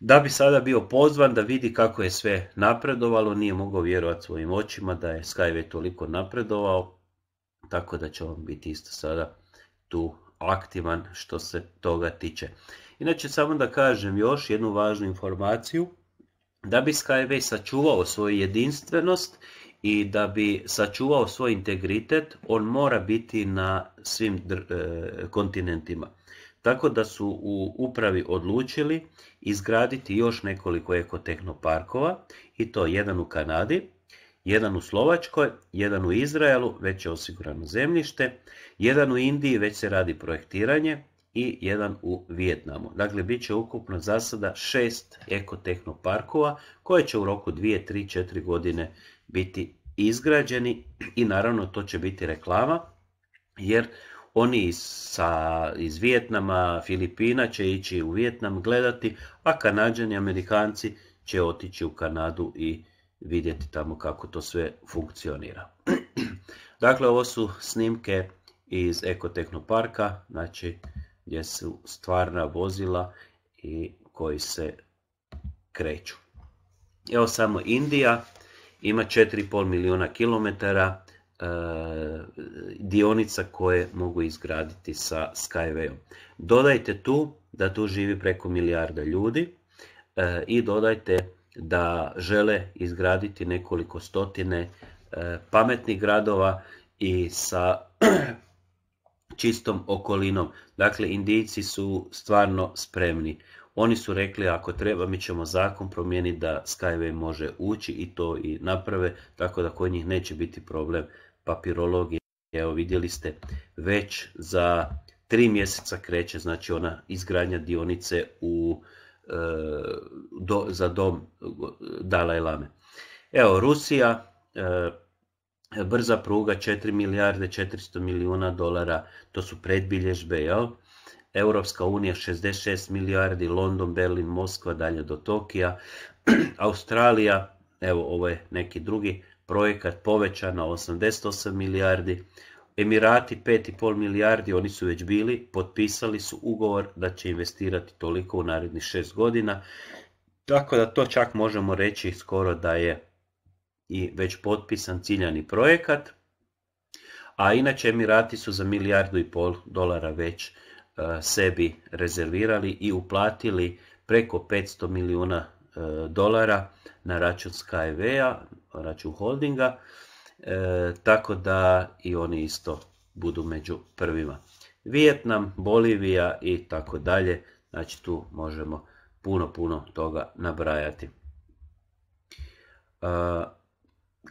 da bi sada bio pozvan da vidi kako je sve napredovalo, nije mogao vjerovati svojim očima da je Skyway toliko napredovao, tako da će on biti isto sada tu aktivan što se toga tiče. Inače, samo da kažem još jednu važnu informaciju, da bi Skyway sačuvao svoju jedinstvenost i da bi sačuvao svoj integritet, on mora biti na svim e, kontinentima. Tako da su u upravi odlučili izgraditi još nekoliko ekotehnoparkova i to jedan u Kanadi, jedan u Slovačkoj, jedan u Izraelu, već je osigurano zemljište, jedan u Indiji, već se radi projektiranje i jedan u Vijetnamu. Dakle, bit će ukupno za sada šest ekotehnoparkova koje će u roku 2, 3, 4 godine biti izgrađeni i naravno to će biti reklama jer oni sa, iz Vijetnama, Filipina će ići u Vijetnam gledati, a Kanadžani, Amerikanci će otići u Kanadu i vidjeti tamo kako to sve funkcionira. dakle, ovo su snimke iz parka, znači gdje su stvarna vozila i koji se kreću. Evo samo Indija, ima 4,5 milijuna kilometara e, dionica koje mogu izgraditi sa Skywayom. Dodajte tu da tu živi preko milijarda ljudi e, i dodajte da žele izgraditi nekoliko stotine e, pametnih gradova i sa čistom okolinom. Dakle, Indijci su stvarno spremni. Oni su rekli ako treba mi ćemo zakon promijeniti da Skyway može ući i to i naprave, tako da kod njih neće biti problem papirologije. Evo vidjeli ste već za tri mjeseca kreće znači ona izgradnja dionice u, e, do, za dom Dalaj Lame. Evo Rusija, e, brza pruga 4 milijarde 400 milijuna dolara, to su predbilježbe, jel? Europska unija 66 milijardi, London, Berlin, Moskva, dalje do Tokija, Australija, evo ovo je neki drugi projekat povećan na 88 milijardi, Emirati 5,5 milijardi, oni su već bili, potpisali su ugovor da će investirati toliko u narednih 6 godina, tako da to čak možemo reći skoro da je i već potpisan ciljani projekat, a inače Emirati su za milijardu i pol dolara već E, sebi rezervirali i uplatili preko 500 milijuna e, dolara na račun Skyway-a, račun holdinga, e, tako da i oni isto budu među prvima. Vijetnam, Bolivija i tako dalje, znači tu možemo puno, puno toga nabrajati.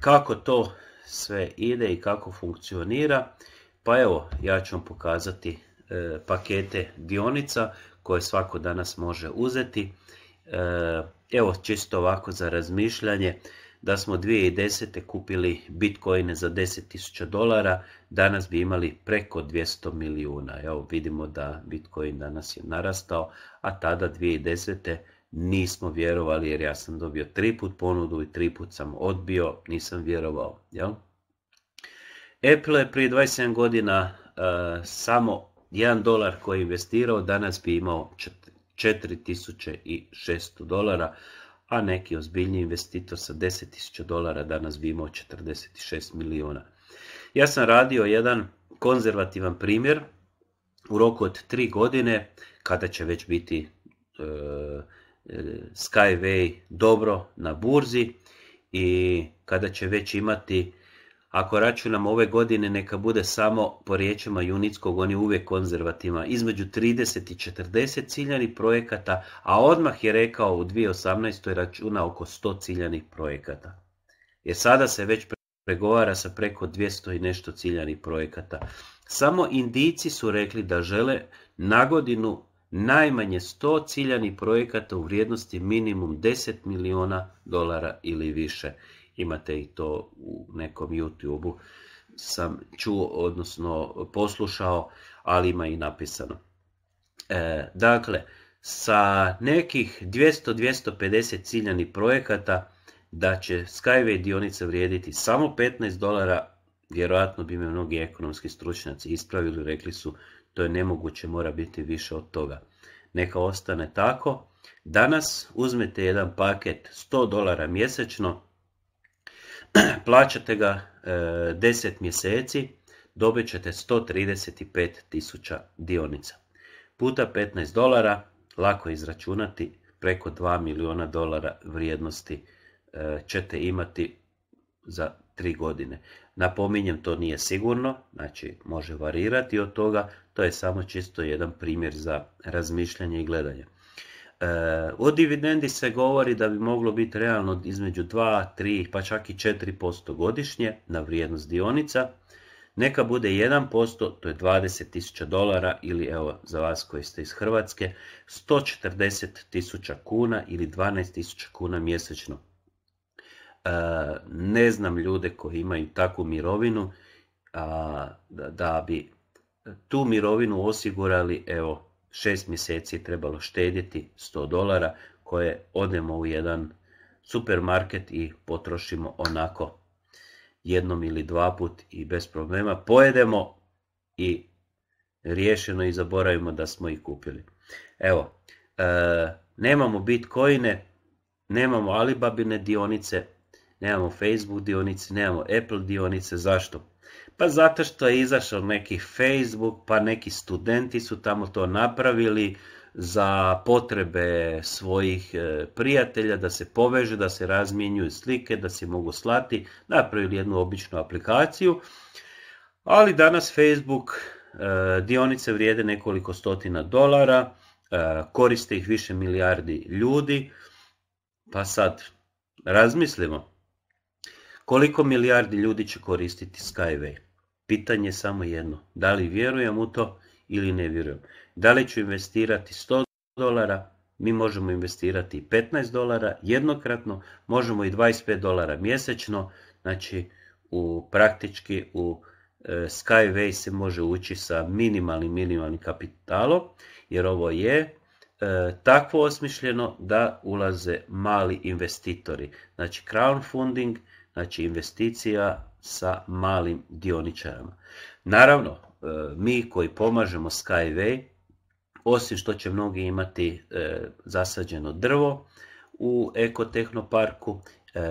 Kako to sve ide i kako funkcionira? Pa evo, ja ću vam pokazati E, pakete dionica koje svako danas može uzeti. E, evo čisto ovako za razmišljanje da smo 2010. kupili bitcoine za 10.000 dolara, danas bi imali preko 200 milijuna. Evo vidimo da bitcoin danas je narastao, a tada 2010. nismo vjerovali jer ja sam dobio tri put ponudu i tri put sam odbio, nisam vjerovao. Jel? Apple je prije 27 godina e, samo jedan dolar koji je investirao danas bi imao 4600 dolara, a neki ozbiljni investitor sa 10.000 dolara danas bi imao 46 milijuna. Ja sam radio jedan konzervativan primjer u roku od 3 godine, kada će već biti e, e, Skyway dobro na burzi i kada će već imati ako računamo ove godine neka bude samo po riječima Junickog, on je uvijek konzervativan, između 30 i 40 ciljanih projekata, a odmah je rekao u 2018. računa oko 100 ciljanih projekata. Jer sada se već pregovara sa preko 200 i nešto ciljanih projekata. Samo indici su rekli da žele na godinu najmanje 100 ciljanih projekata u vrijednosti minimum 10 miliona dolara ili više imate i to u nekom YouTube-u, sam čuo, odnosno poslušao, ali ima i napisano. E, dakle, sa nekih 200-250 ciljanih projekata da će Skyway dionice vrijediti samo 15 dolara, vjerojatno bi me mnogi ekonomski stručnjaci ispravili, rekli su to je nemoguće, mora biti više od toga. Neka ostane tako. Danas uzmete jedan paket 100 dolara mjesečno, plaćate ga 10 e, mjeseci, dobit ćete 135 tisuća dionica. Puta 15 dolara, lako izračunati, preko 2 milijuna dolara vrijednosti e, ćete imati za 3 godine. Napominjem, to nije sigurno, znači može varirati od toga, to je samo čisto jedan primjer za razmišljanje i gledanje. Eh, o dividendi se govori da bi moglo biti realno između 2, 3 pa čak i 4% godišnje na vrijednost dionica. Neka bude 1%, to je 20.000 dolara ili evo za vas koji ste iz Hrvatske, 140.000 kuna ili 12.000 kuna mjesečno. Eh, ne znam ljude koji imaju takvu mirovinu da bi tu mirovinu osigurali evo šest mjeseci trebalo štedjeti 100 dolara koje odemo u jedan supermarket i potrošimo onako jednom ili dva put i bez problema. Pojedemo i riješeno i zaboravimo da smo ih kupili. Evo, e, nemamo bitcoine, nemamo Alibabine dionice, nemamo Facebook dionice, nemamo Apple dionice. Zašto? Pa zato što je izašao neki Facebook, pa neki studenti su tamo to napravili za potrebe svojih e, prijatelja, da se povežu, da se razmjenjuju slike, da se mogu slati, napravili jednu običnu aplikaciju. Ali danas Facebook e, dionice vrijede nekoliko stotina dolara, e, koriste ih više milijardi ljudi, pa sad razmislimo koliko milijardi ljudi će koristiti Skyway. Pitanje je samo jedno. Da li vjerujem u to ili ne vjerujem. Da li ću investirati 100 dolara, mi možemo investirati 15 dolara jednokratno, možemo i 25 dolara mjesečno, znači u praktički u e, Skyway se može ući sa minimalnim, minimalnim kapitalom, jer ovo je e, takvo osmišljeno da ulaze mali investitori. Znači crowdfunding, znači investicija sa malim dioničarama. Naravno, e, mi koji pomažemo Skyway, osim što će mnogi imati e, zasađeno drvo u ekotehnoparku, e,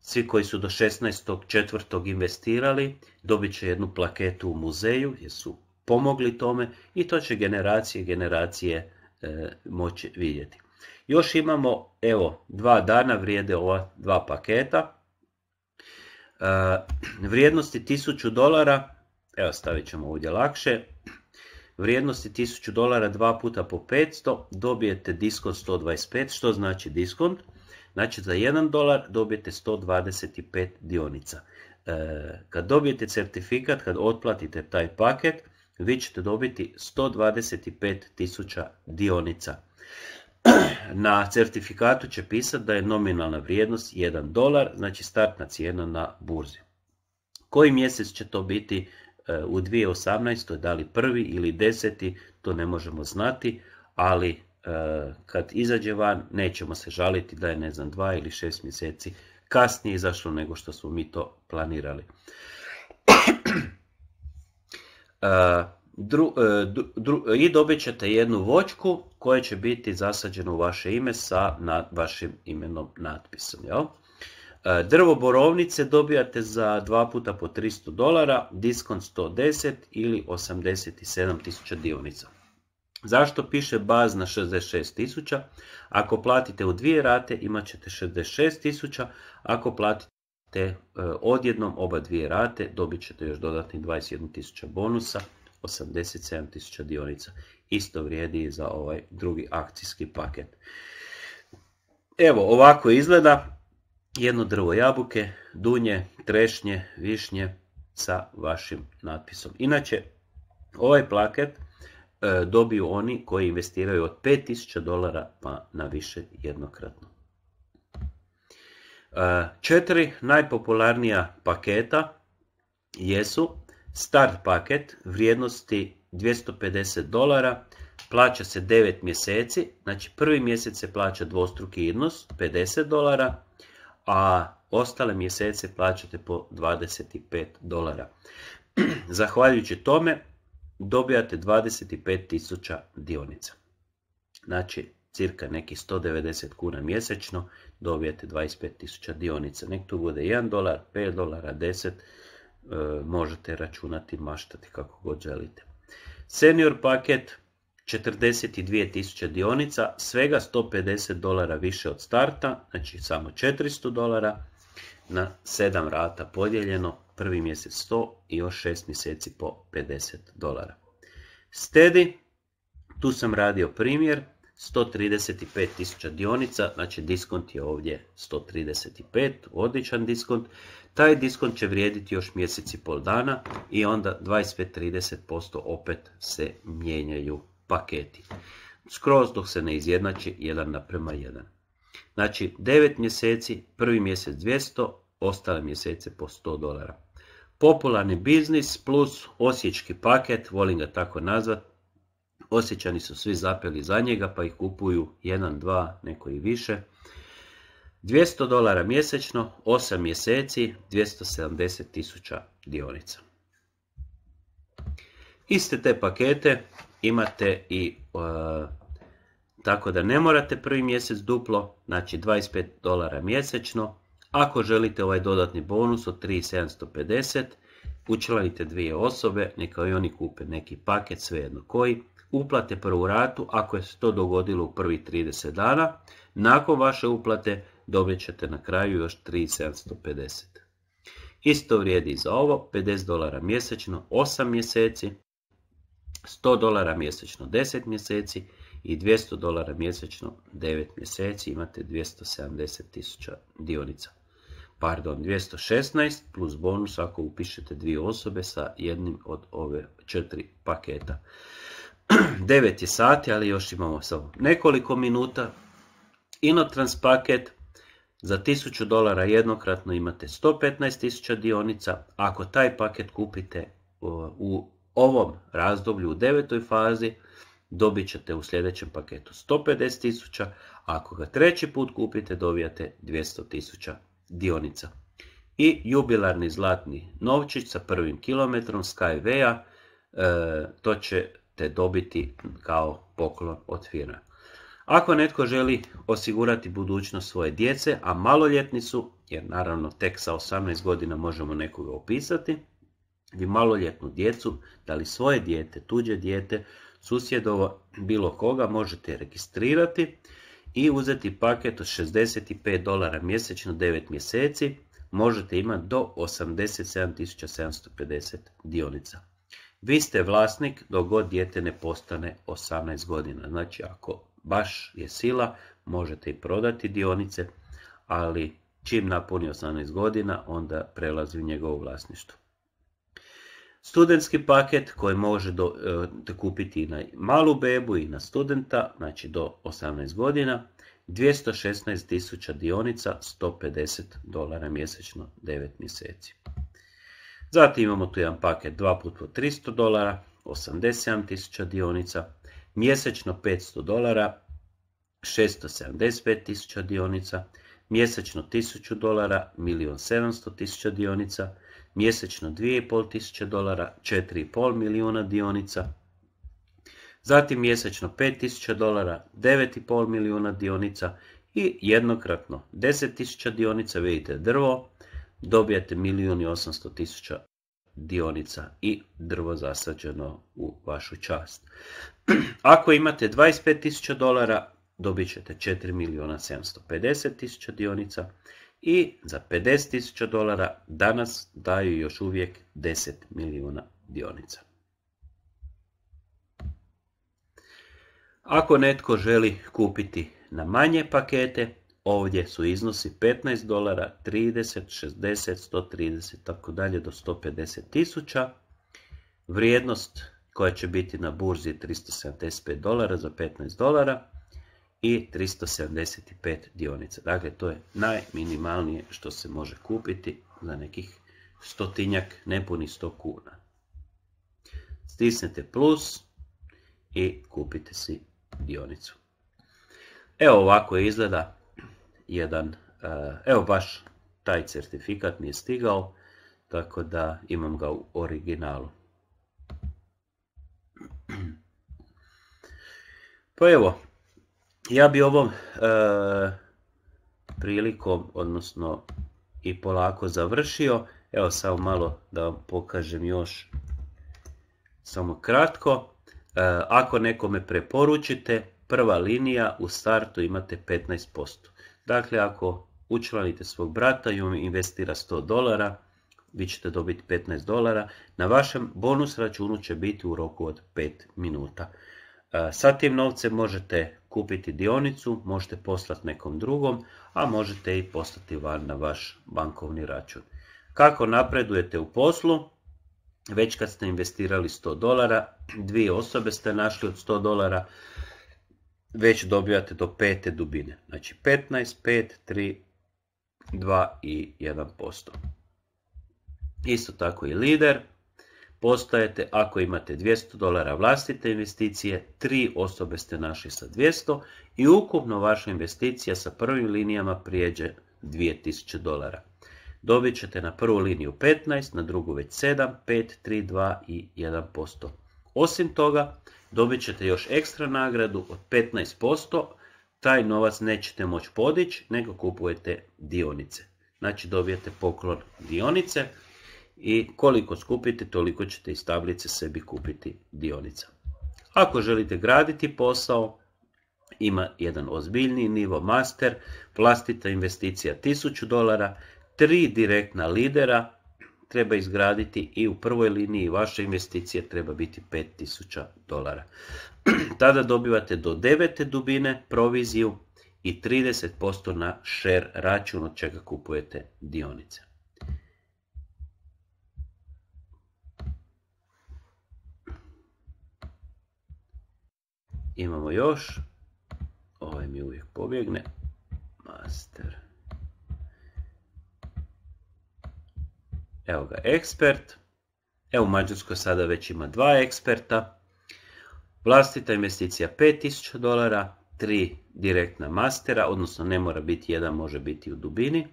svi koji su do 16.4. investirali dobit će jednu plaketu u muzeju jer su pomogli tome i to će generacije i generacije moći vidjeti. Još imamo, evo, dva dana vrijede ova dva paketa. Eh, vrijednosti 1000 dolara, evo stavit ćemo ovdje lakše, vrijednosti 1000 dolara 2 puta po 500 dobijete diskont 125, što znači diskont? Znači za 1 dolar dobijete 125 dionica. Eh, kad dobijete certifikat, kad otplatite taj paket, vi ćete dobiti 125 tisuća dionica. na certifikatu će pisati da je nominalna vrijednost 1 dolar, znači startna cijena na burzi. Koji mjesec će to biti e, u 2018. da li prvi ili deseti, to ne možemo znati, ali e, kad izađe van nećemo se žaliti da je ne znam dva ili šest mjeseci kasnije izašlo nego što smo mi to planirali. E, E, I dobit ćete jednu vočku koja će biti zasađena u vaše ime sa nad, vašim imenom natpisom. Jel? E, drvo borovnice dobijate za dva puta po 300 dolara, diskont 110 ili 87.000 dionica. Zašto piše baz na 66.000? Ako platite u dvije rate imat ćete 66.000, ako platite e, odjednom oba dvije rate dobit ćete još dodatni 21.000 bonusa 87.000 dionica. Isto vrijedi i za ovaj drugi akcijski paket. Evo, ovako izgleda jedno drvo jabuke, dunje, trešnje, višnje sa vašim natpisom. Inače, ovaj plaket e, dobiju oni koji investiraju od 5000 dolara pa na više jednokratno. E, četiri najpopularnija paketa jesu Start paket vrijednosti 250 dolara plaća se 9 mjeseci, znači prvi mjesec se plaća dvostruki iznos 50 dolara, a ostale mjesece plaćate po 25 dolara. Zahvaljujući tome dobijate 25.000 dionica. Znači, cirka neki 190 kuna mjesečno dobijate 25.000 dionica. Nek tu bude 1 dolar, 5 dolara, 10 E, možete računati, maštati kako god želite. Senior paket 42.000 dionica, svega 150 dolara više od starta, znači samo 400 dolara, na 7 rata podijeljeno, prvi mjesec 100 i još 6 mjeseci po 50 dolara. Steady, tu sam radio primjer, 135.000 dionica, znači diskont je ovdje 135, odličan diskont, taj diskont će vrijediti još mjeseci pol dana i onda 25-30% opet se mijenjaju paketi. Skroz dok se ne izjednači 1 naprema 1. Znači 9 mjeseci, prvi mjesec 200, ostale mjesece po 100 dolara. Popularni biznis plus osječki paket, volim ga tako nazvat, osjećani su svi zapeli za njega pa ih kupuju 1, 2, neko i više 200 dolara mjesečno, 8 mjeseci, 270 tisuća dionica. Iste te pakete imate i e, tako da ne morate prvi mjesec duplo, znači 25 dolara mjesečno. Ako želite ovaj dodatni bonus od 3750, učlanite dvije osobe, neka i oni kupe neki paket, svejedno koji, uplate prvu ratu ako je se to dogodilo u prvi 30 dana, nakon vaše uplate dobit ćete na kraju još 3750. Isto vrijedi i za ovo, 50 dolara mjesečno 8 mjeseci, 100 dolara mjesečno 10 mjeseci i 200 dolara mjesečno 9 mjeseci imate 270 tisuća dionica. Pardon, 216 plus bonus ako upišete dvije osobe sa jednim od ove četiri paketa. 9 je sati, ali još imamo samo nekoliko minuta. Inotrans paket za 1000 dolara jednokratno imate 115.000 dionica. Ako taj paket kupite u ovom razdoblju u devetoj fazi, dobit ćete u sljedećem paketu 150.000, ako ga treći put kupite dobijate 200.000 dionica. I jubilarni zlatni novčić sa prvim kilometrom Skyway-a, e, to ćete dobiti kao poklon od firme. Ako netko želi osigurati budućnost svoje djece, a maloljetni su, jer naravno tek sa 18 godina možemo nekoga opisati, vi maloljetnu djecu, da li svoje dijete, tuđe dijete, susjedovo, bilo koga, možete registrirati i uzeti paket od 65 dolara mjesečno 9 mjeseci, možete imati do 87.750 dionica. Vi ste vlasnik dok god dijete ne postane 18 godina. Znači ako baš je sila, možete i prodati dionice, ali čim napuni 18 godina, onda prelazi u njegovo vlasništvo. Studentski paket koji može e, kupiti i na malu bebu i na studenta, znači do 18 godina, 216.000 dionica, 150 dolara mjesečno, 9 mjeseci. Zatim imamo tu jedan paket 2 put 300 dolara, 87.000 dionica, mjesečno 500 dolara, 675 tisuća dionica, mjesečno 1000 dolara, 1.700.000 tisuća dionica, mjesečno 2,5 dolara, 4,5 milijuna dionica, zatim mjesečno 5000 dolara, 9,5 milijuna dionica i jednokratno 10.000 dionica, vidite drvo, dobijete 1.800.000 dionica i drvo zasađeno u vašu čast. Ako imate 25.000 dolara, dobit ćete 4.750.000 dionica i za 50.000 dolara danas daju još uvijek 10 milijuna dionica. Ako netko želi kupiti na manje pakete, Ovdje su iznosi 15 dolara, 30, 60, 130, tako dalje do 150 tisuća. Vrijednost koja će biti na burzi 375 dolara za 15 dolara i 375 dionica. Dakle, to je najminimalnije što se može kupiti za nekih stotinjak, nepuni 100 kuna. Stisnete plus i kupite si dionicu. Evo ovako izgleda jedan, eh, evo baš taj certifikat mi je stigao, tako da imam ga u originalu. Pa evo, ja bi ovom eh, prilikom, odnosno i polako završio. Evo samo malo da vam pokažem još, samo kratko. Eh, ako nekome preporučite, prva linija u startu imate 15%. Dakle, ako učlanite svog brata i on investira 100 dolara, vi ćete dobiti 15 dolara. Na vašem bonus računu će biti u roku od 5 minuta. E, sa tim novcem možete kupiti dionicu, možete poslati nekom drugom, a možete i poslati van na vaš bankovni račun. Kako napredujete u poslu? Već kad ste investirali 100 dolara, dvije osobe ste našli od 100 dolara, već dobijate do pete dubine. Znači 15, 5, 3, 2 i 1%. Isto tako i lider. Postajete, ako imate 200 dolara vlastite investicije, tri osobe ste našli sa 200 i ukupno vaša investicija sa prvim linijama prijeđe 2000 dolara. Dobit ćete na prvu liniju 15, na drugu već 7, 5, 3, 2 i 1%. Osim toga, dobit ćete još ekstra nagradu od 15%, taj novac nećete moći podići, nego kupujete dionice. Znači dobijete poklon dionice i koliko skupite, toliko ćete iz tablice sebi kupiti dionica. Ako želite graditi posao, ima jedan ozbiljni nivo master, vlastita investicija 1000 dolara, tri direktna lidera, treba izgraditi i u prvoj liniji vaša investicija treba biti 5000 dolara. Tada dobivate do devete dubine proviziju i 30% na share račun od čega kupujete dionice. Imamo još. Ovaj mi uvijek pobjegne. Master. Evo ga ekspert. Evo u Mađarskoj sada već ima dva eksperta. Vlastita investicija 5000 dolara, tri direktna mastera, odnosno ne mora biti jedan, može biti u dubini.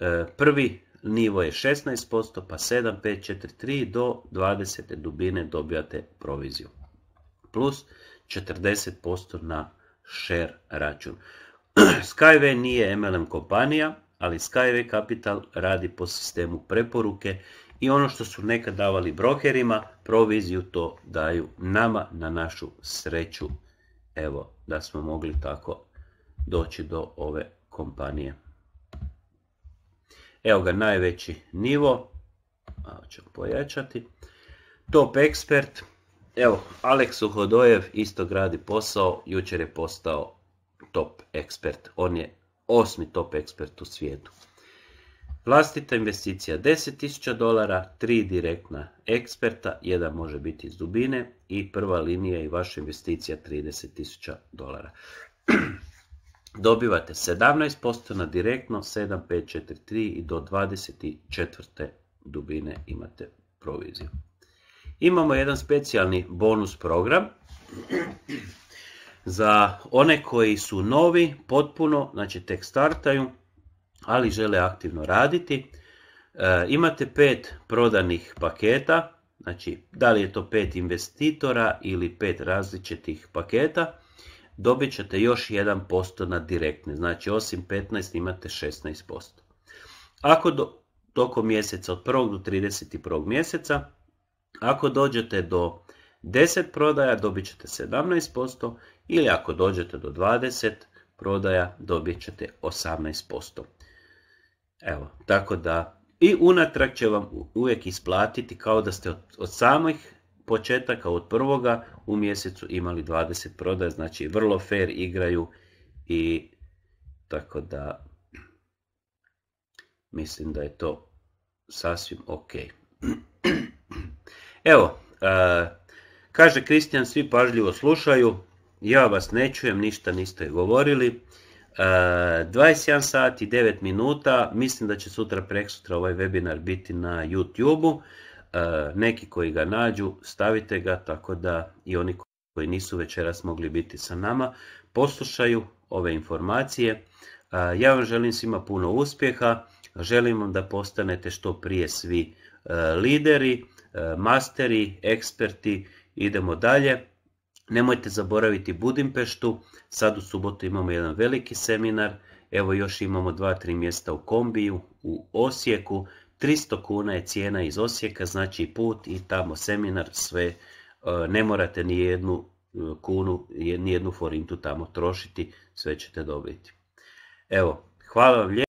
E, prvi nivo je 16%, pa 7, 5, 4, 3 do 20. dubine dobijate proviziju. Plus 40% na share račun. Skyway nije MLM kompanija, ali Skyway Capital radi po sistemu preporuke i ono što su nekad davali brokerima, proviziju to daju nama na našu sreću. Evo, da smo mogli tako doći do ove kompanije. Evo ga najveći nivo, malo ćemo pojačati. Top ekspert, evo, Aleks Uhodojev isto gradi posao, jučer je postao top ekspert. On je osmi top ekspert u svijetu. Vlastita investicija 10.000 dolara, tri direktna eksperta, jedan može biti iz dubine i prva linija i vaša investicija 30.000 dolara. Dobivate 17% na direktno 7543 i do 24. dubine imate proviziju. Imamo jedan specijalni bonus program za one koji su novi, potpuno, znači tek startaju, ali žele aktivno raditi, e, imate pet prodanih paketa, znači da li je to pet investitora ili pet različitih paketa, dobit ćete još 1% na direktne, znači osim 15 imate 16%. Ako do, tokom mjeseca, od 1. do 31. mjeseca, ako dođete do 10 prodaja dobit ćete 17%, ili ako dođete do 20 prodaja dobit ćete 18%. Evo, tako da i unatrag će vam uvijek isplatiti kao da ste od, samih početaka, od prvoga u mjesecu imali 20 prodaja, znači vrlo fair igraju i tako da mislim da je to sasvim ok. Evo, kaže Kristijan, svi pažljivo slušaju, ja vas ne čujem, ništa niste govorili. 21 sat i 9 minuta, mislim da će sutra preksutra ovaj webinar biti na YouTube-u. E, neki koji ga nađu, stavite ga tako da i oni koji nisu večeras mogli biti sa nama, poslušaju ove informacije. E, ja vam želim svima puno uspjeha, želim vam da postanete što prije svi e, lideri, masteri, eksperti, idemo dalje. Nemojte zaboraviti Budimpeštu, sad u subotu imamo jedan veliki seminar, evo još imamo 2-3 mjesta u kombiju, u Osijeku, 300 kuna je cijena iz Osijeka, znači put i tamo seminar, sve, e, ne morate ni jednu e, kunu, ni jednu forintu tamo trošiti, sve ćete dobiti. Evo, hvala vam lijepo.